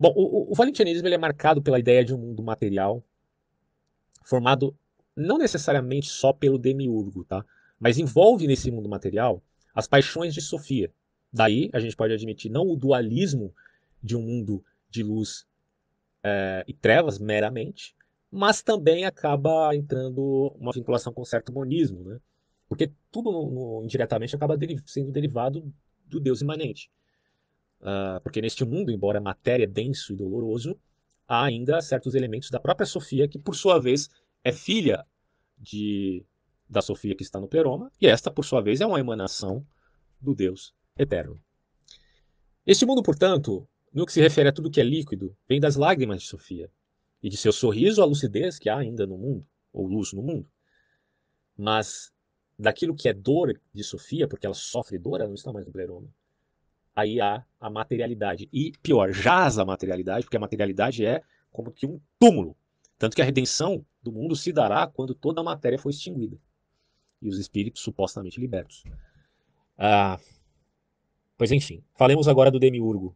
Bom, o, o é marcado pela ideia de um mundo material formado não necessariamente só pelo demiurgo, tá? Mas envolve nesse mundo material as paixões de Sofia, Daí a gente pode admitir não o dualismo de um mundo de luz é, e trevas meramente, mas também acaba entrando uma vinculação com um certo monismo, né? porque tudo no, no, indiretamente acaba sendo derivado do Deus imanente. Uh, porque neste mundo, embora a matéria é denso e doloroso, há ainda certos elementos da própria Sofia, que por sua vez é filha de, da Sofia que está no Peroma, e esta por sua vez é uma emanação do Deus eterno. Este mundo, portanto, no que se refere a tudo que é líquido, vem das lágrimas de Sofia e de seu sorriso a lucidez que há ainda no mundo, ou luz no mundo. Mas daquilo que é dor de Sofia, porque ela sofre dor, ela não está mais no pleroma. Aí há a materialidade. E pior, jaz a materialidade, porque a materialidade é como que um túmulo. Tanto que a redenção do mundo se dará quando toda a matéria for extinguida e os espíritos supostamente libertos. Ah, Pois enfim, falemos agora do demiurgo.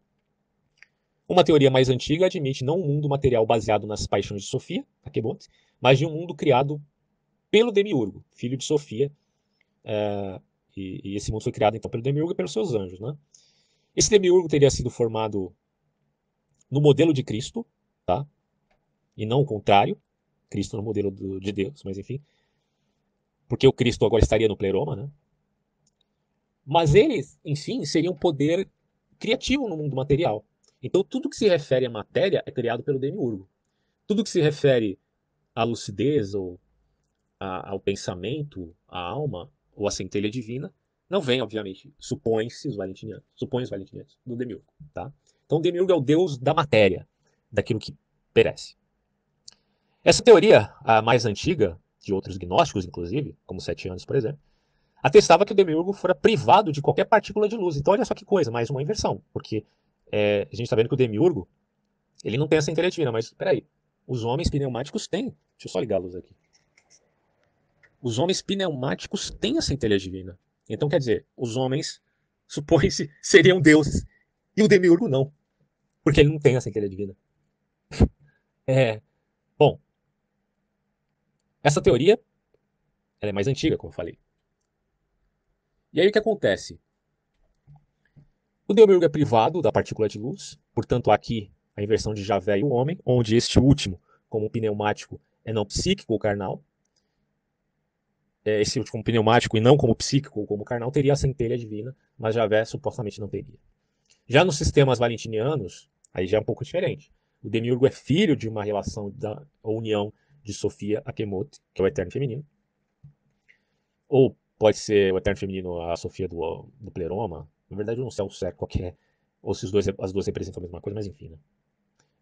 Uma teoria mais antiga admite não um mundo material baseado nas paixões de Sofia, Takebonte, mas de um mundo criado pelo demiurgo, filho de Sofia. Eh, e, e, esse mundo foi criado então pelo demiurgo e pelos seus anjos. Né? Esse demiurgo teria sido formado no modelo de Cristo, tá? e não o contrário. Cristo no modelo do, de Deus, mas enfim. Porque o Cristo agora estaria no pleroma, né? Mas eles, enfim, seriam um poder criativo no mundo material. Então, tudo que se refere à matéria é criado pelo demiurgo. Tudo que se refere à lucidez ou a, ao pensamento, à alma ou à centelha divina, não vem, obviamente, supõe-se os valentinianos, supõe os valentinianos do demiurgo, tá? Então, o demiurgo é o deus da matéria, daquilo que perece. Essa teoria, a mais antiga, de outros gnósticos, inclusive, como Sete Anos, por exemplo, atestava que o Demiurgo fora privado de qualquer partícula de luz. Então, olha só que coisa, mais uma inversão, porque é, a gente está vendo que o Demiurgo ele não tem essa divina. mas peraí, os homens pneumáticos têm. Deixa eu só ligar a luz aqui. Os homens pneumáticos têm a inteligência divina. Então, quer dizer, os homens, supõe-se, seriam deuses. E o Demiurgo não. Porque ele não tem a inteligência divina. É, bom, essa teoria ela é mais antiga, como eu falei. E aí o que acontece? O demiurgo é privado da partícula de luz, portanto aqui a inversão de Javé e o homem, onde este último, como pneumático, é não psíquico ou carnal. É, esse último como pneumático e não como psíquico ou como carnal teria a centelha divina, mas Javé supostamente não teria. Já nos sistemas valentinianos, aí já é um pouco diferente. O Demiurgo é filho de uma relação da união de Sofia Akemote, que é o Eterno Feminino, ou Pode ser o Eterno Feminino, a Sofia do, do Pleroma. Na verdade, eu não sei o certo qual é. Ou se os dois, as duas representam a mesma coisa, mas enfim, né?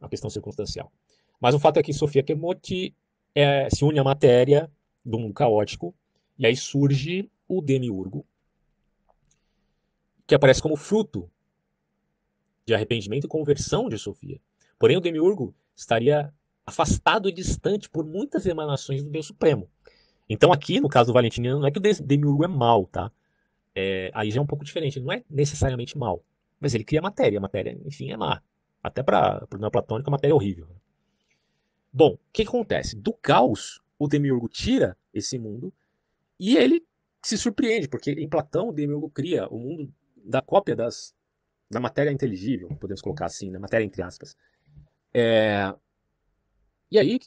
É uma questão circunstancial. Mas o fato é que Sofia Kemoti é, se une à matéria do mundo caótico. E aí surge o Demiurgo, que aparece como fruto de arrependimento e conversão de Sofia. Porém, o Demiurgo estaria afastado e distante por muitas emanações do Deus Supremo. Então aqui, no caso do Valentiniano, não é que o Demiurgo é mal, tá? É, aí já é um pouco diferente, ele não é necessariamente mal, mas ele cria matéria, a matéria, enfim, é má. Até para o neoplatônico, a matéria é horrível. Né? Bom, o que, que acontece? Do caos, o Demiurgo tira esse mundo e ele se surpreende, porque em Platão o Demiurgo cria o mundo da cópia das, da matéria inteligível, podemos colocar assim, na matéria entre aspas. É, e aí,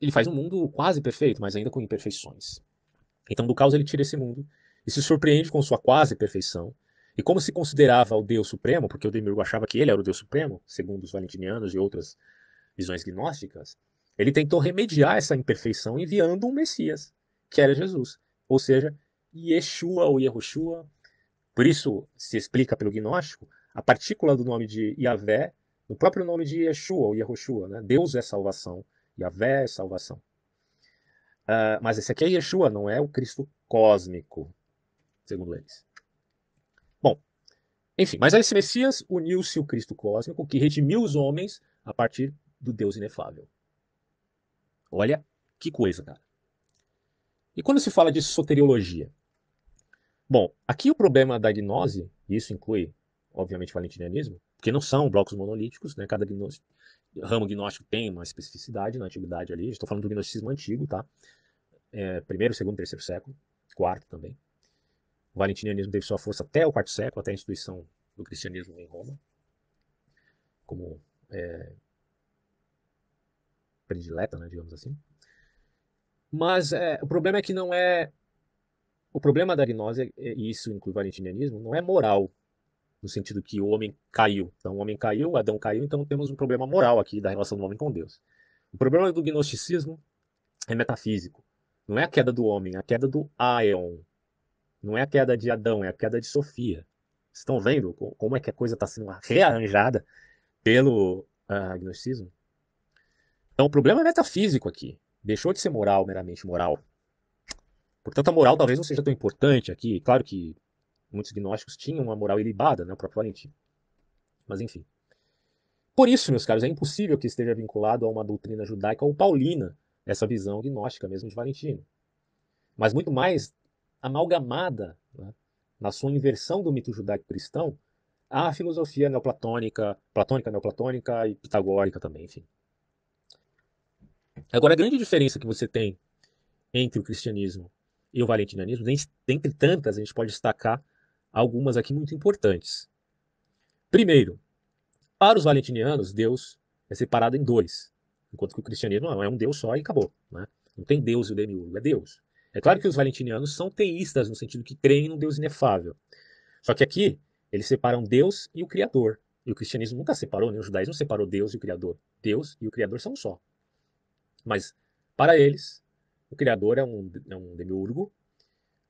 ele faz um mundo quase perfeito, mas ainda com imperfeições. Então, do caos, ele tira esse mundo e se surpreende com sua quase perfeição. E como se considerava o Deus Supremo, porque o Demiurgo achava que ele era o Deus Supremo, segundo os valentinianos e outras visões gnósticas, ele tentou remediar essa imperfeição enviando um Messias, que era Jesus, ou seja, Yeshua ou Yehoshua. Por isso, se explica pelo gnóstico, a partícula do nome de Yahvé, no próprio nome de Yeshua ou Yehoshua, né? Deus é salvação Yahvé é salvação. Uh, mas esse aqui é Yeshua, não é o Cristo cósmico, segundo eles. Bom, enfim, mas a esse Messias uniu-se o Cristo cósmico que redimiu os homens a partir do Deus inefável. Olha que coisa, cara. E quando se fala de soteriologia? Bom, aqui o problema da gnose, e isso inclui, obviamente, o valentinianismo, porque não são blocos monolíticos, né? Cada gnose ramo gnóstico tem uma especificidade na antiguidade ali, estou falando do gnosticismo antigo, tá? É, primeiro, segundo, terceiro século, quarto também. O valentinianismo teve sua força até o quarto século, até a instituição do cristianismo em Roma, como é, predileta, né, digamos assim. Mas é, o problema é que não é. O problema da gnose, e isso inclui o valentinianismo, não é moral, no sentido que o homem caiu. Então, o homem caiu, Adão caiu, então temos um problema moral aqui da relação do homem com Deus. O problema do gnosticismo é metafísico. Não é a queda do homem, é a queda do Aeon. Não é a queda de Adão, é a queda de Sofia. Vocês estão vendo como é que a coisa está sendo rearranjada pelo uh, gnosticismo? Então, o problema é metafísico aqui. Deixou de ser moral, meramente moral. Portanto, a moral talvez não seja tão importante aqui. Claro que muitos gnósticos tinham uma moral ilibada, né, o próprio Valentino. Mas enfim. Por isso, meus caros, é impossível que esteja vinculado a uma doutrina judaica ou paulina essa visão gnóstica mesmo de Valentino. Mas muito mais amalgamada né, na sua inversão do mito judaico-cristão à filosofia neoplatônica, platônica, neoplatônica e pitagórica também, enfim. Agora, a grande diferença que você tem entre o cristianismo e o valentinianismo, dentre tantas, a gente pode destacar algumas aqui muito importantes. Primeiro, para os valentinianos, Deus é separado em dois, enquanto que o cristianismo não é um Deus só e acabou. Né? Não tem Deus e o demiurgo, é Deus. É claro que os valentinianos são teístas, no sentido que creem num Deus inefável. Só que aqui, eles separam Deus e o Criador. E o cristianismo nunca separou, nem o judaísmo separou Deus e o Criador. Deus e o Criador são um só. Mas, para eles, o Criador é um, é um demiurgo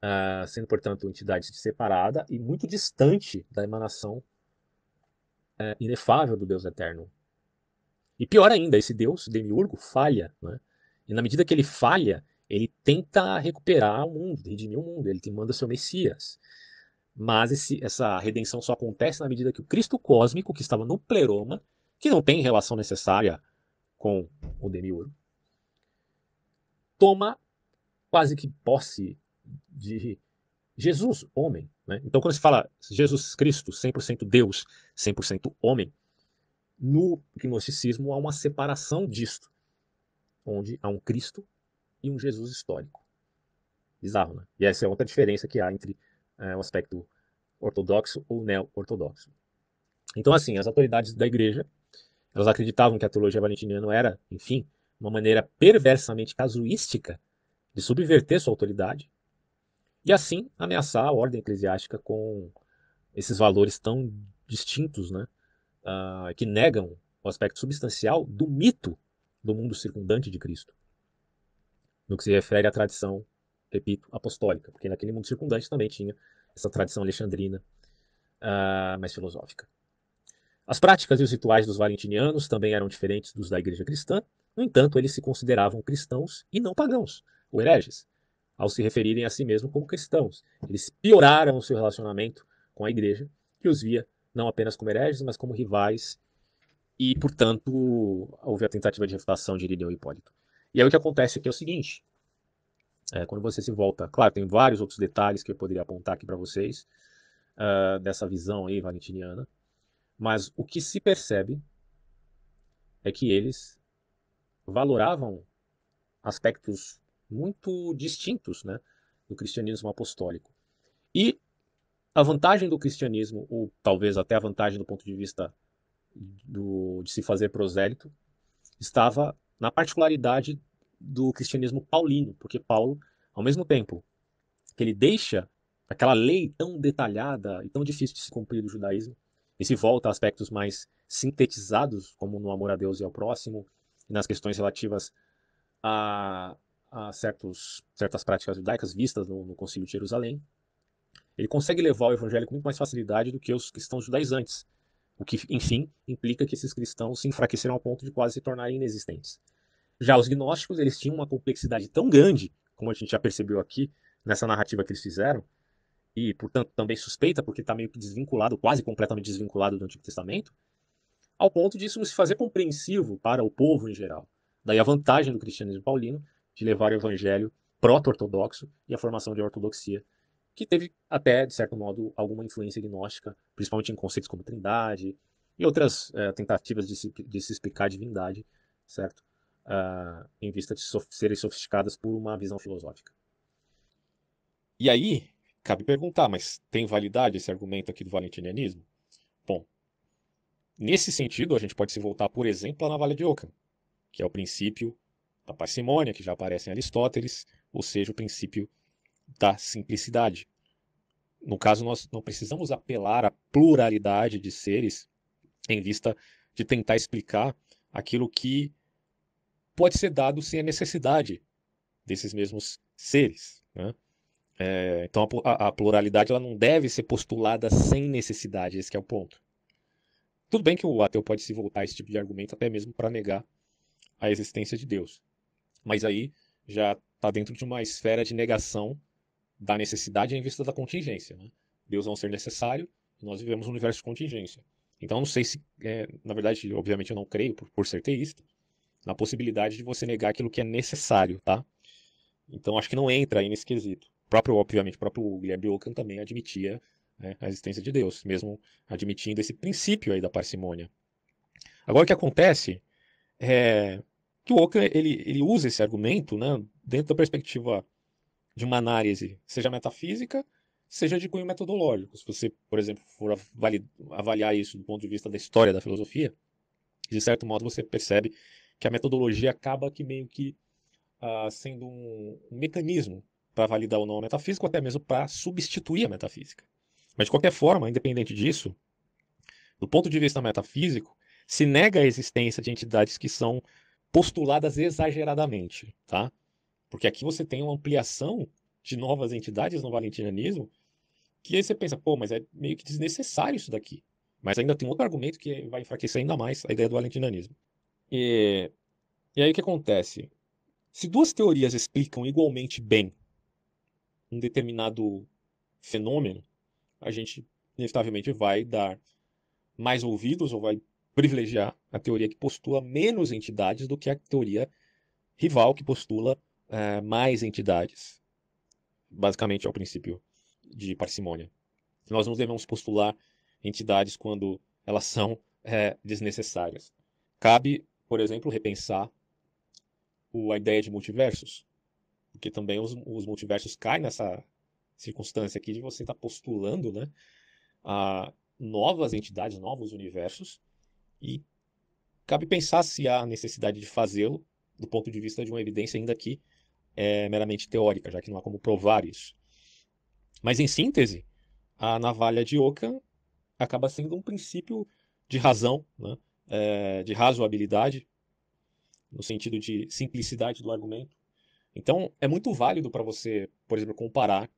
uh, sendo, portanto, entidade separada e muito distante da emanação uh, inefável do Deus eterno. E pior ainda, esse Deus, demiurgo, falha. Né? E na medida que ele falha, ele tenta recuperar o mundo, redimir o mundo, ele te manda seu Messias. Mas esse, essa redenção só acontece na medida que o Cristo cósmico, que estava no pleroma, que não tem relação necessária com o demiurgo, toma quase que posse de Jesus, homem. Né? Então, quando se fala Jesus Cristo, 100% Deus, 100% homem, no gnosticismo há uma separação disto, onde há um Cristo e um Jesus histórico. Bizarro, né? E essa é outra diferença que há entre é, o aspecto ortodoxo ou neo-ortodoxo. Então, assim, as autoridades da igreja, elas acreditavam que a teologia valentiniana era, enfim, uma maneira perversamente casuística de subverter sua autoridade, e assim ameaçar a ordem eclesiástica com esses valores tão distintos, né, uh, que negam o aspecto substancial do mito do mundo circundante de Cristo, no que se refere à tradição, repito, apostólica, porque naquele mundo circundante também tinha essa tradição alexandrina uh, mais filosófica. As práticas e os rituais dos valentinianos também eram diferentes dos da igreja cristã, no entanto, eles se consideravam cristãos e não pagãos, ou hereges ao se referirem a si mesmos como cristãos. Eles pioraram o seu relacionamento com a igreja, que os via não apenas como hereges, mas como rivais, e, portanto, houve a tentativa de refutação de Irineu e Hipólito. E aí o que acontece aqui é o seguinte, é, quando você se volta, claro, tem vários outros detalhes que eu poderia apontar aqui para vocês, uh, dessa visão aí valentiniana, mas o que se percebe é que eles valoravam aspectos muito distintos né, do cristianismo apostólico. E a vantagem do cristianismo, ou talvez até a vantagem do ponto de vista do, de se fazer prosélito, estava na particularidade do cristianismo paulino, porque Paulo, ao mesmo tempo que ele deixa aquela lei tão detalhada e tão difícil de se cumprir do judaísmo, e se volta a aspectos mais sintetizados, como no amor a Deus e ao próximo, e nas questões relativas a a certos, certas práticas judaicas vistas no, no Concílio de Jerusalém, ele consegue levar o evangelho com muito mais facilidade do que os cristãos judaizantes, o que, enfim, implica que esses cristãos se enfraqueceram ao ponto de quase se tornarem inexistentes. Já os gnósticos, eles tinham uma complexidade tão grande, como a gente já percebeu aqui, nessa narrativa que eles fizeram, e, portanto, também suspeita, porque está meio que desvinculado, quase completamente desvinculado do Antigo Testamento, ao ponto disso não se fazer compreensivo para o povo em geral. Daí a vantagem do cristianismo paulino de levar o evangelho proto-ortodoxo e a formação de ortodoxia, que teve até, de certo modo, alguma influência gnóstica, principalmente em conceitos como trindade e outras é, tentativas de se, de se explicar a divindade, certo? Uh, em vista de sof serem sofisticadas por uma visão filosófica. E aí, cabe perguntar, mas tem validade esse argumento aqui do valentinianismo? Bom, nesse sentido, a gente pode se voltar, por exemplo, à navalha de Ockham, que é o princípio da parcimônia, que já aparece em Aristóteles, ou seja, o princípio da simplicidade. No caso, nós não precisamos apelar à pluralidade de seres em vista de tentar explicar aquilo que pode ser dado sem a necessidade desses mesmos seres. Né? É, então a, a, pluralidade ela não deve ser postulada sem necessidade, esse é o ponto. Tudo bem que o ateu pode se voltar a esse tipo de argumento até mesmo para negar a existência de Deus. Mas aí já está dentro de uma esfera de negação da necessidade em vista da contingência. Né? Deus é um ser necessário nós vivemos um universo de contingência. Então, não sei se, é, na verdade, obviamente eu não creio, por, por ser teísta, na possibilidade de você negar aquilo que é necessário, tá? Então, acho que não entra aí nesse quesito. O próprio, obviamente, o próprio Guilherme Ockham também admitia né, a existência de Deus, mesmo admitindo esse princípio aí da parcimônia. Agora, o que acontece é, que o Ockham ele, ele usa esse argumento né, dentro da perspectiva de uma análise, seja metafísica, seja de cunho metodológico. Se você, por exemplo, for avaliar isso do ponto de vista da história da filosofia, de certo modo você percebe que a metodologia acaba que meio que ah, sendo um, um mecanismo para validar ou não a metafísica, ou até mesmo para substituir a metafísica. Mas, de qualquer forma, independente disso, do ponto de vista metafísico, se nega a existência de entidades que são postuladas exageradamente, tá? Porque aqui você tem uma ampliação de novas entidades no valentinianismo, que aí você pensa, pô, mas é meio que desnecessário isso daqui. Mas ainda tem outro argumento que vai enfraquecer ainda mais a ideia do valentinianismo. E, e aí o que acontece? Se duas teorias explicam igualmente bem um determinado fenômeno, a gente inevitavelmente vai dar mais ouvidos ou vai privilegiar a teoria que postula menos entidades do que a teoria rival que postula é, mais entidades. Basicamente é o princípio de parcimônia. Nós não devemos postular entidades quando elas são é, desnecessárias. Cabe, por exemplo, repensar o, a ideia de multiversos, porque também os, os multiversos caem nessa circunstância aqui de você estar tá postulando né, a novas entidades, novos universos, e cabe pensar se há necessidade de fazê-lo do ponto de vista de uma evidência ainda que é meramente teórica, já que não há como provar isso. Mas em síntese, a navalha de Ockham acaba sendo um princípio de razão, né? é, de razoabilidade, no sentido de simplicidade do argumento. Então, é muito válido para você, por exemplo, comparar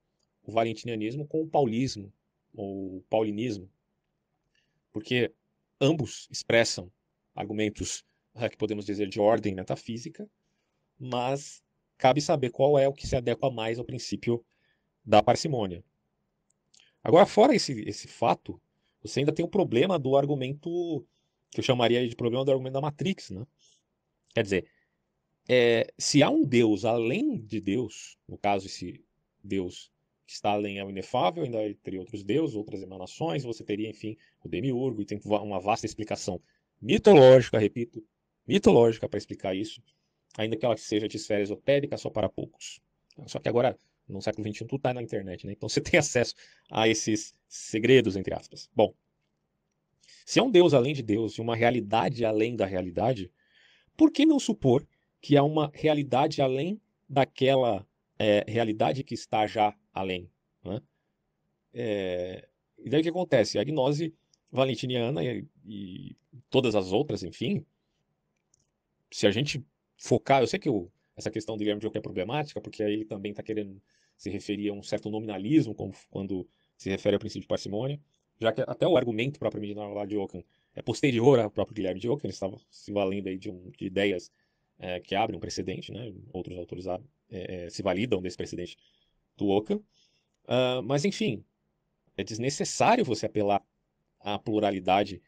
o valentinianismo com o paulismo, ou o paulinismo, porque ambos expressam argumentos ah, que podemos dizer de ordem metafísica, mas cabe saber qual é o que se adequa mais ao princípio da parcimônia. Agora, fora esse, esse fato, você ainda tem o problema do argumento que eu chamaria de problema do argumento da Matrix, né? Quer dizer, é, se há um Deus além de Deus, no caso esse Deus que Stalin é o inefável, ainda entre outros deuses, outras emanações, você teria, enfim, o demiurgo, e tem uma vasta explicação mitológica, repito, mitológica para explicar isso, ainda que ela seja de esfera esotérica só para poucos. Só que agora, no século XXI, tudo está na internet, né? Então você tem acesso a esses segredos, entre aspas. Bom, se é um Deus além de Deus e é uma realidade além da realidade, por que não supor que há uma realidade além daquela é, realidade que está já além. Né? É, e daí o que acontece? A gnose valentiniana e, e, todas as outras, enfim, se a gente focar, eu sei que o, essa questão do Guilherme Ockham é problemática, porque aí ele também está querendo se referir a um certo nominalismo como, quando se refere ao princípio de parcimônia, já que até o argumento propriamente lá de Ockham é posterior ao próprio Guilherme de Ockham, ele estava se valendo aí de, um, de ideias é, que abrem um precedente, né? outros autores é, é, se validam desse precedente Oca. Uh, ah, mas, enfim, é desnecessário você apelar à pluralidade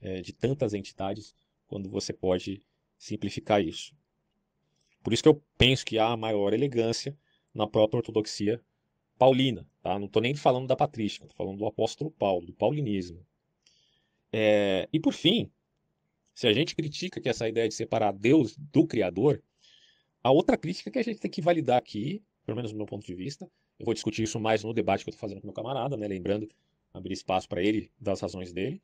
é, de tantas entidades quando você pode simplificar isso. Por isso que eu penso que há maior elegância na própria ortodoxia paulina. Tá? Não estou nem falando da patrística, estou falando do apóstolo Paulo, do paulinismo. É, e por fim, se a gente critica que essa ideia de separar Deus do Criador, a outra crítica que a gente tem que validar aqui pelo menos do meu ponto de vista. Eu vou discutir isso mais no debate que eu estou fazendo com meu camarada, né? Lembrando, abrir espaço para ele, das razões dele.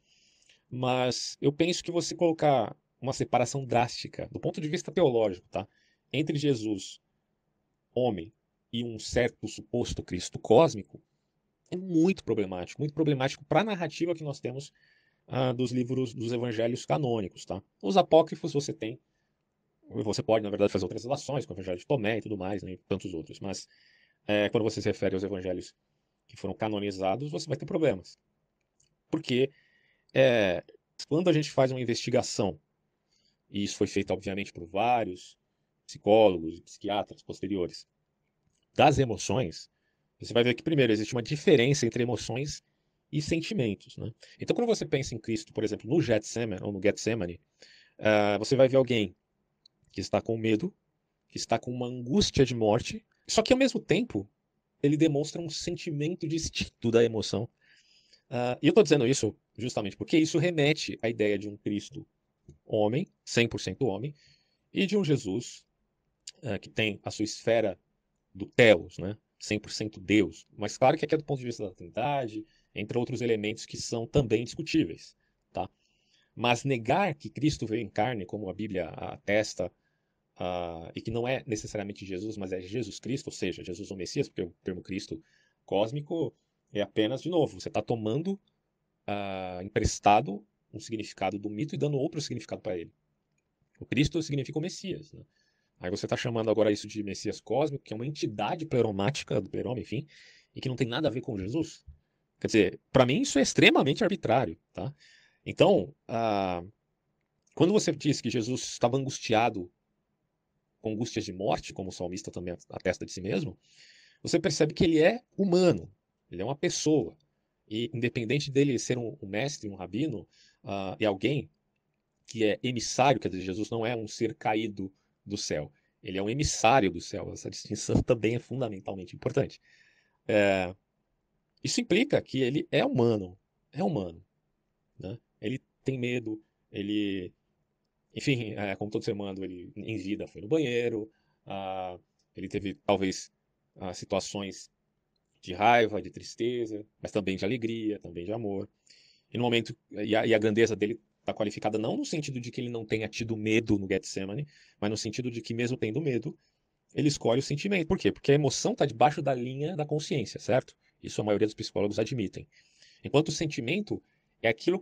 Mas eu penso que você colocar uma separação drástica, do ponto de vista teológico, tá? Entre Jesus, homem, e um certo suposto Cristo cósmico, é muito problemático. Muito problemático para a narrativa que nós temos ah, dos livros dos evangelhos canônicos, tá? Os apócrifos você tem você pode, na verdade, fazer outras relações com o Evangelho de Tomé e tudo mais, né, e tantos outros. Mas é, quando você se refere aos evangelhos que foram canonizados, você vai ter problemas. Porque é, quando a gente faz uma investigação, e isso foi feito, obviamente, por vários psicólogos e psiquiatras posteriores, das emoções, você vai ver que, primeiro, existe uma diferença entre emoções e sentimentos. Né? Então, quando você pensa em Cristo, por exemplo, no Getsemane, ou no Getsemane, uh, você vai ver alguém que está com medo, que está com uma angústia de morte, só que ao mesmo tempo ele demonstra um sentimento distinto da emoção. Uh, e eu estou dizendo isso justamente porque isso remete à ideia de um Cristo homem, 100% homem, e de um Jesus uh, que tem a sua esfera do telos, né? 100% Deus. Mas claro que aqui é do ponto de vista da Trindade, entre outros elementos que são também discutíveis. Mas negar que Cristo veio em carne, como a Bíblia atesta, uh, e que não é necessariamente Jesus, mas é Jesus Cristo, ou seja, Jesus o Messias, porque o termo Cristo cósmico é apenas, de novo, você está tomando uh, emprestado um significado do mito e dando outro significado para ele. O Cristo significa o Messias. Né? Aí você está chamando agora isso de Messias cósmico, que é uma entidade pleromática do pleroma, enfim, e que não tem nada a ver com Jesus. Quer dizer, para mim isso é extremamente arbitrário, tá? Então, ah, quando você diz que Jesus estava angustiado com angústias de morte, como o salmista também atesta de si mesmo, você percebe que ele é humano, ele é uma pessoa. E independente dele ser um, um mestre, um rabino uh, e alguém que é emissário, quer dizer, Jesus não é um ser caído do céu, ele é um emissário do céu. Essa distinção também é fundamentalmente importante. É, isso implica que ele é humano, é humano. Né? ele tem medo, ele. Enfim, é, como todo ser humano, ele em vida foi no banheiro, ah, ele teve talvez ah, situações de raiva, de tristeza, mas também de alegria, também de amor. E no momento, e a, e a grandeza dele está qualificada não no sentido de que ele não tenha tido medo no Getsemane, mas no sentido de que, mesmo tendo medo, ele escolhe o sentimento. Por quê? Porque a emoção está debaixo da linha da consciência, certo? Isso a maioria dos psicólogos admitem. Enquanto o sentimento é aquilo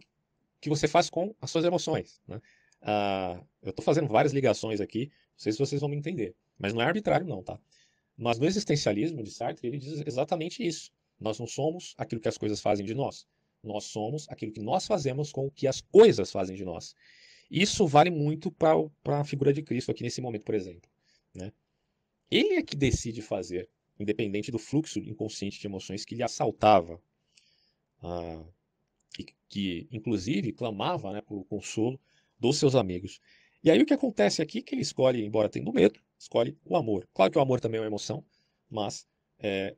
que você faz com as suas emoções. Né? Ah, eu estou fazendo várias ligações aqui, não sei se vocês vão me entender, mas não é arbitrário não, tá? Mas no existencialismo de Sartre, ele diz exatamente isso. Nós não somos aquilo que as coisas fazem de nós. Nós somos aquilo que nós fazemos com o que as coisas fazem de nós. Isso vale muito para a figura de Cristo aqui nesse momento, por exemplo. Né? Ele é que decide fazer, independente do fluxo inconsciente de emoções que lhe assaltava. Ah, que, que inclusive clamava né, por consolo dos seus amigos. E aí o que acontece aqui é que ele escolhe, embora tendo medo, escolhe o amor. Claro que o amor também é uma emoção, mas. É...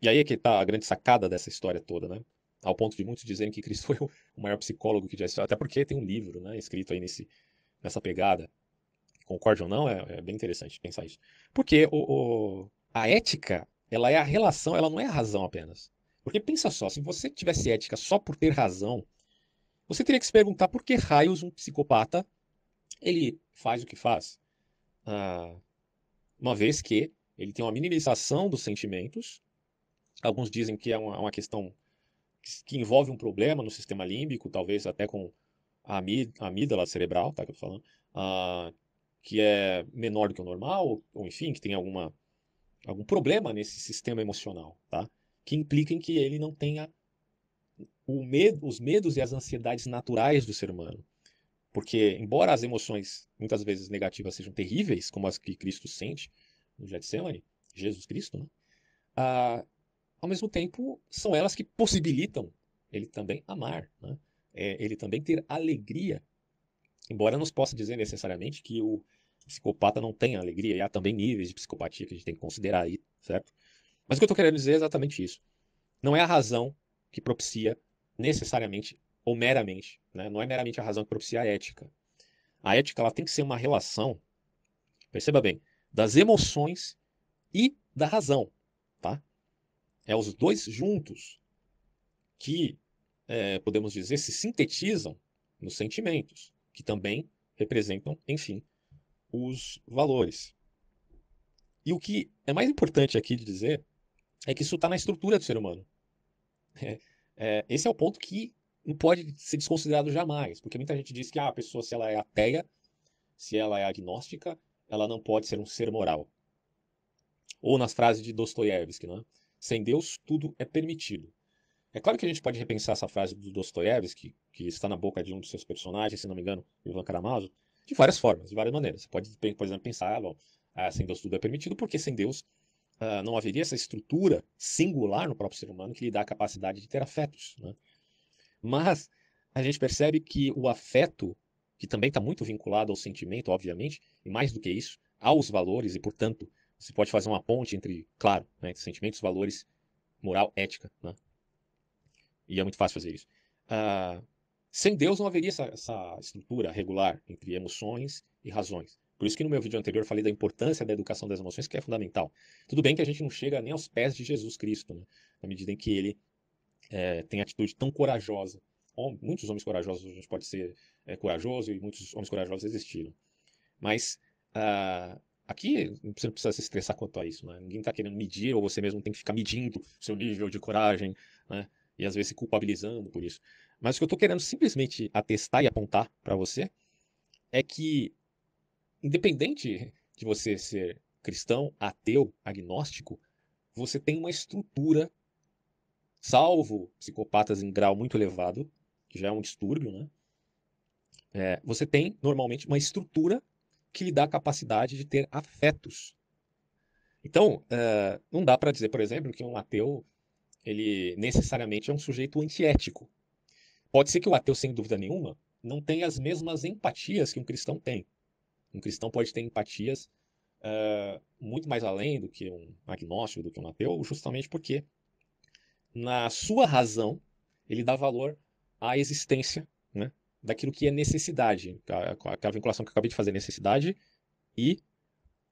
E aí é que está a grande sacada dessa história toda, né? Ao ponto de muitos dizerem que Cristo foi o maior psicólogo que já existiu, até porque tem um livro né, escrito aí nesse, nessa pegada. Concorde ou não, é, é bem interessante pensar isso. Porque o, o, a ética, ela é a relação, ela não é a razão apenas. Porque pensa só, se você tivesse ética só por ter razão, você teria que se perguntar por que raios um psicopata ele faz o que faz. Ah, uma vez que ele tem uma minimização dos sentimentos, alguns dizem que é uma, uma questão que envolve um problema no sistema límbico, talvez até com a amígdala cerebral, tá, que eu falando, ah, que é menor do que o normal, ou enfim, que tem alguma, algum problema nesse sistema emocional, tá? que implica em que ele não tenha medo, os medos e as ansiedades naturais do ser humano. Porque, embora as emoções muitas vezes negativas sejam terríveis, como as que Cristo sente no Getsemane, Jesus Cristo, né? ah, ao mesmo tempo, são elas que possibilitam ele também amar, né? é, ele também ter alegria. Embora não possa dizer necessariamente que o psicopata não tenha alegria, e há também níveis de psicopatia que a gente tem que considerar aí, certo? Mas o que eu estou querendo dizer é exatamente isso. Não é a razão que propicia necessariamente ou meramente, né? não é meramente a razão que propicia a ética. A ética ela tem que ser uma relação, perceba bem, das emoções e da razão, tá? É os dois juntos que é, podemos dizer se sintetizam nos sentimentos, que também representam, enfim, os valores. E o que é mais importante aqui de dizer é que isso está na estrutura do ser humano. É, é, esse é o ponto que não pode ser desconsiderado jamais, porque muita gente diz que ah, a pessoa, se ela é ateia, se ela é agnóstica, ela não pode ser um ser moral. Ou nas frases de Dostoiévski, né? sem Deus tudo é permitido. É claro que a gente pode repensar essa frase do Dostoiévski, que, está na boca de um dos seus personagens, se não me engano, Ivan Karamazov, de várias formas, de várias maneiras. Você pode, por exemplo, pensar, ah, bom, ah, sem Deus tudo é permitido, porque sem Deus uh, não haveria essa estrutura singular no próprio ser humano que lhe dá a capacidade de ter afetos. Né? Mas a gente percebe que o afeto, que também está muito vinculado ao sentimento, obviamente, e mais do que isso, aos valores, e portanto, se pode fazer uma ponte entre, claro, né, sentimentos, valores, moral, ética. Né? E é muito fácil fazer isso. Uh, sem Deus não haveria essa, essa estrutura regular entre emoções e razões. Por isso que no meu vídeo anterior falei da importância da educação das emoções, que é fundamental. Tudo bem que a gente não chega nem aos pés de Jesus Cristo, né? na medida em que ele é, tem atitude tão corajosa. Hom muitos homens corajosos, a gente pode ser é, corajoso, e muitos homens corajosos existiram. Mas uh, aqui você não precisa se estressar quanto a isso. Né? Ninguém está querendo medir, ou você mesmo tem que ficar medindo seu nível de coragem, né? e às vezes se culpabilizando por isso. Mas o que eu estou querendo simplesmente atestar e apontar para você é que independente de você ser cristão, ateu, agnóstico, você tem uma estrutura, salvo psicopatas em grau muito elevado, que já é um distúrbio, né? É, você tem normalmente uma estrutura que lhe dá a capacidade de ter afetos. Então, é, não dá para dizer, por exemplo, que um ateu ele necessariamente é um sujeito antiético. Pode ser que o ateu, sem dúvida nenhuma, não tenha as mesmas empatias que um cristão tem. Um cristão pode ter empatias uh, muito mais além do que um agnóstico, do que um ateu, justamente porque, na sua razão, ele dá valor à existência né, daquilo que é necessidade. Aquela vinculação que eu acabei de fazer, necessidade e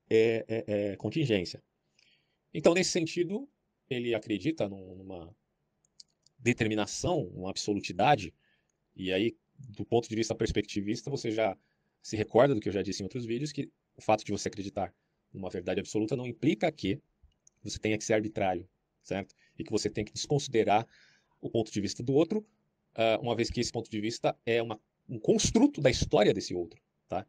é, é, é, contingência. Então, nesse sentido, ele acredita numa determinação, uma absolutidade, e aí, do ponto de vista perspectivista, você já se recorda do que eu já disse em outros vídeos, que o fato de você acreditar numa verdade absoluta não implica que você tenha que ser arbitrário, certo? E que você tem que desconsiderar o ponto de vista do outro, ah, uma vez que esse ponto de vista é uma, um construto da história desse outro, tá?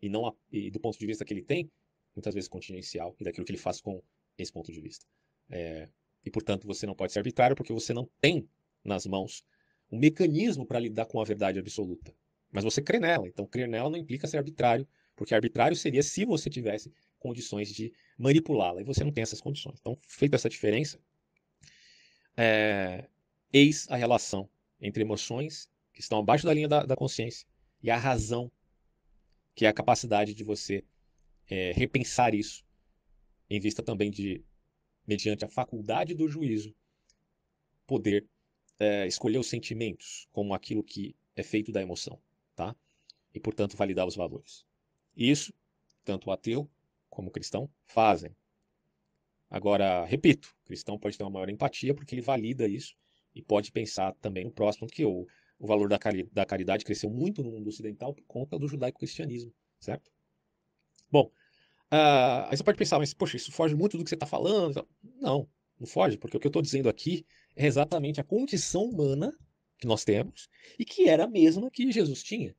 E não a, e do ponto de vista que ele tem, muitas vezes contingencial, e daquilo que ele faz com esse ponto de vista. É, e, portanto, você não pode ser arbitrário porque você não tem nas mãos um mecanismo para lidar com a verdade absoluta. Mas você crê nela. Então, crer nela não implica ser arbitrário, porque arbitrário seria se você tivesse condições de manipulá-la. E você não tem essas condições. Então, feita essa diferença, é, eis a relação entre emoções que estão abaixo da linha da, da consciência e a razão, que é a capacidade de você é, repensar isso, em vista também de, mediante a faculdade do juízo, poder é, escolher os sentimentos como aquilo que é feito da emoção tá? E portanto validar os valores. Isso tanto o ateu como o cristão fazem. Agora, repito, o cristão pode ter uma maior empatia porque ele valida isso e pode pensar também no próximo que o, o valor da, cari da caridade cresceu muito no mundo ocidental por conta do judaico-cristianismo, certo? Bom, Uh, aí você pode pensar, mas poxa, isso foge muito do que você está falando. Não, não foge, porque o que eu estou dizendo aqui é exatamente a condição humana que nós temos e que era a mesma que Jesus tinha.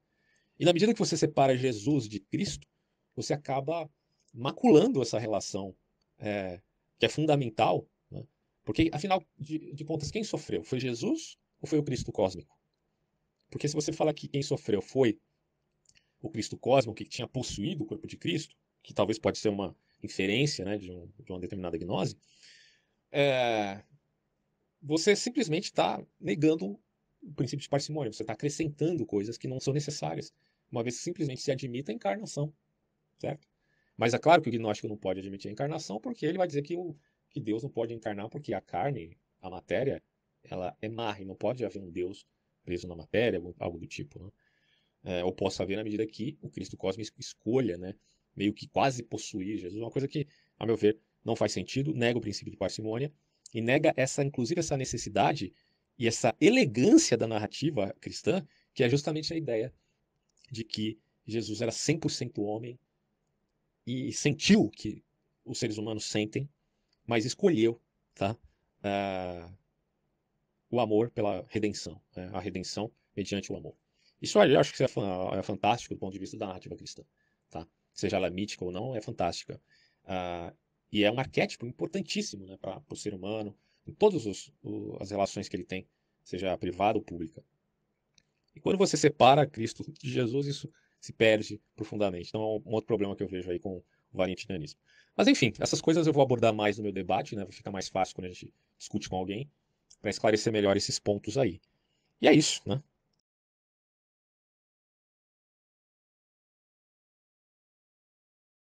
E na medida que você separa Jesus de Cristo, você acaba maculando essa relação é, que é fundamental, né? porque afinal de, de contas quem sofreu foi Jesus ou foi o Cristo cósmico? Porque se você fala que quem sofreu foi o Cristo cósmico que tinha possuído o corpo de Cristo, que talvez pode ser uma inferência né, de, um, de uma determinada gnose, é, você simplesmente está negando o princípio de parcimônia. Você está acrescentando coisas que não são necessárias, uma vez que simplesmente se admita a encarnação, certo? Mas é claro que o gnóstico não pode admitir a encarnação, porque ele vai dizer que, o, que Deus não pode encarnar, porque a carne, a matéria, ela é marre, não pode haver um Deus preso na matéria, algo do tipo, né? É, ou possa haver na medida que o Cristo cósmico escolha, né? Meio que quase possuir Jesus, uma coisa que, a meu ver, não faz sentido, nega o princípio de parcimônia e nega essa, inclusive, essa necessidade e essa elegância da narrativa cristã, que é justamente a ideia de que Jesus era 100% homem e sentiu que os seres humanos sentem, mas escolheu tá, uh, o amor pela redenção, né? a redenção mediante o amor. Isso eu acho que é, é fantástico do ponto de vista da narrativa cristã. Tá? Seja ela mítica ou não, é fantástica. Uh, e é um arquétipo importantíssimo né, para o ser humano, em todas as relações que ele tem, seja privada ou pública. E quando você separa Cristo de Jesus, isso se perde profundamente. Então é um outro problema que eu vejo aí com o valentinianismo. Mas enfim, essas coisas eu vou abordar mais no meu debate, né? Fica mais fácil quando a gente discute com alguém para esclarecer melhor esses pontos aí. E é isso, né?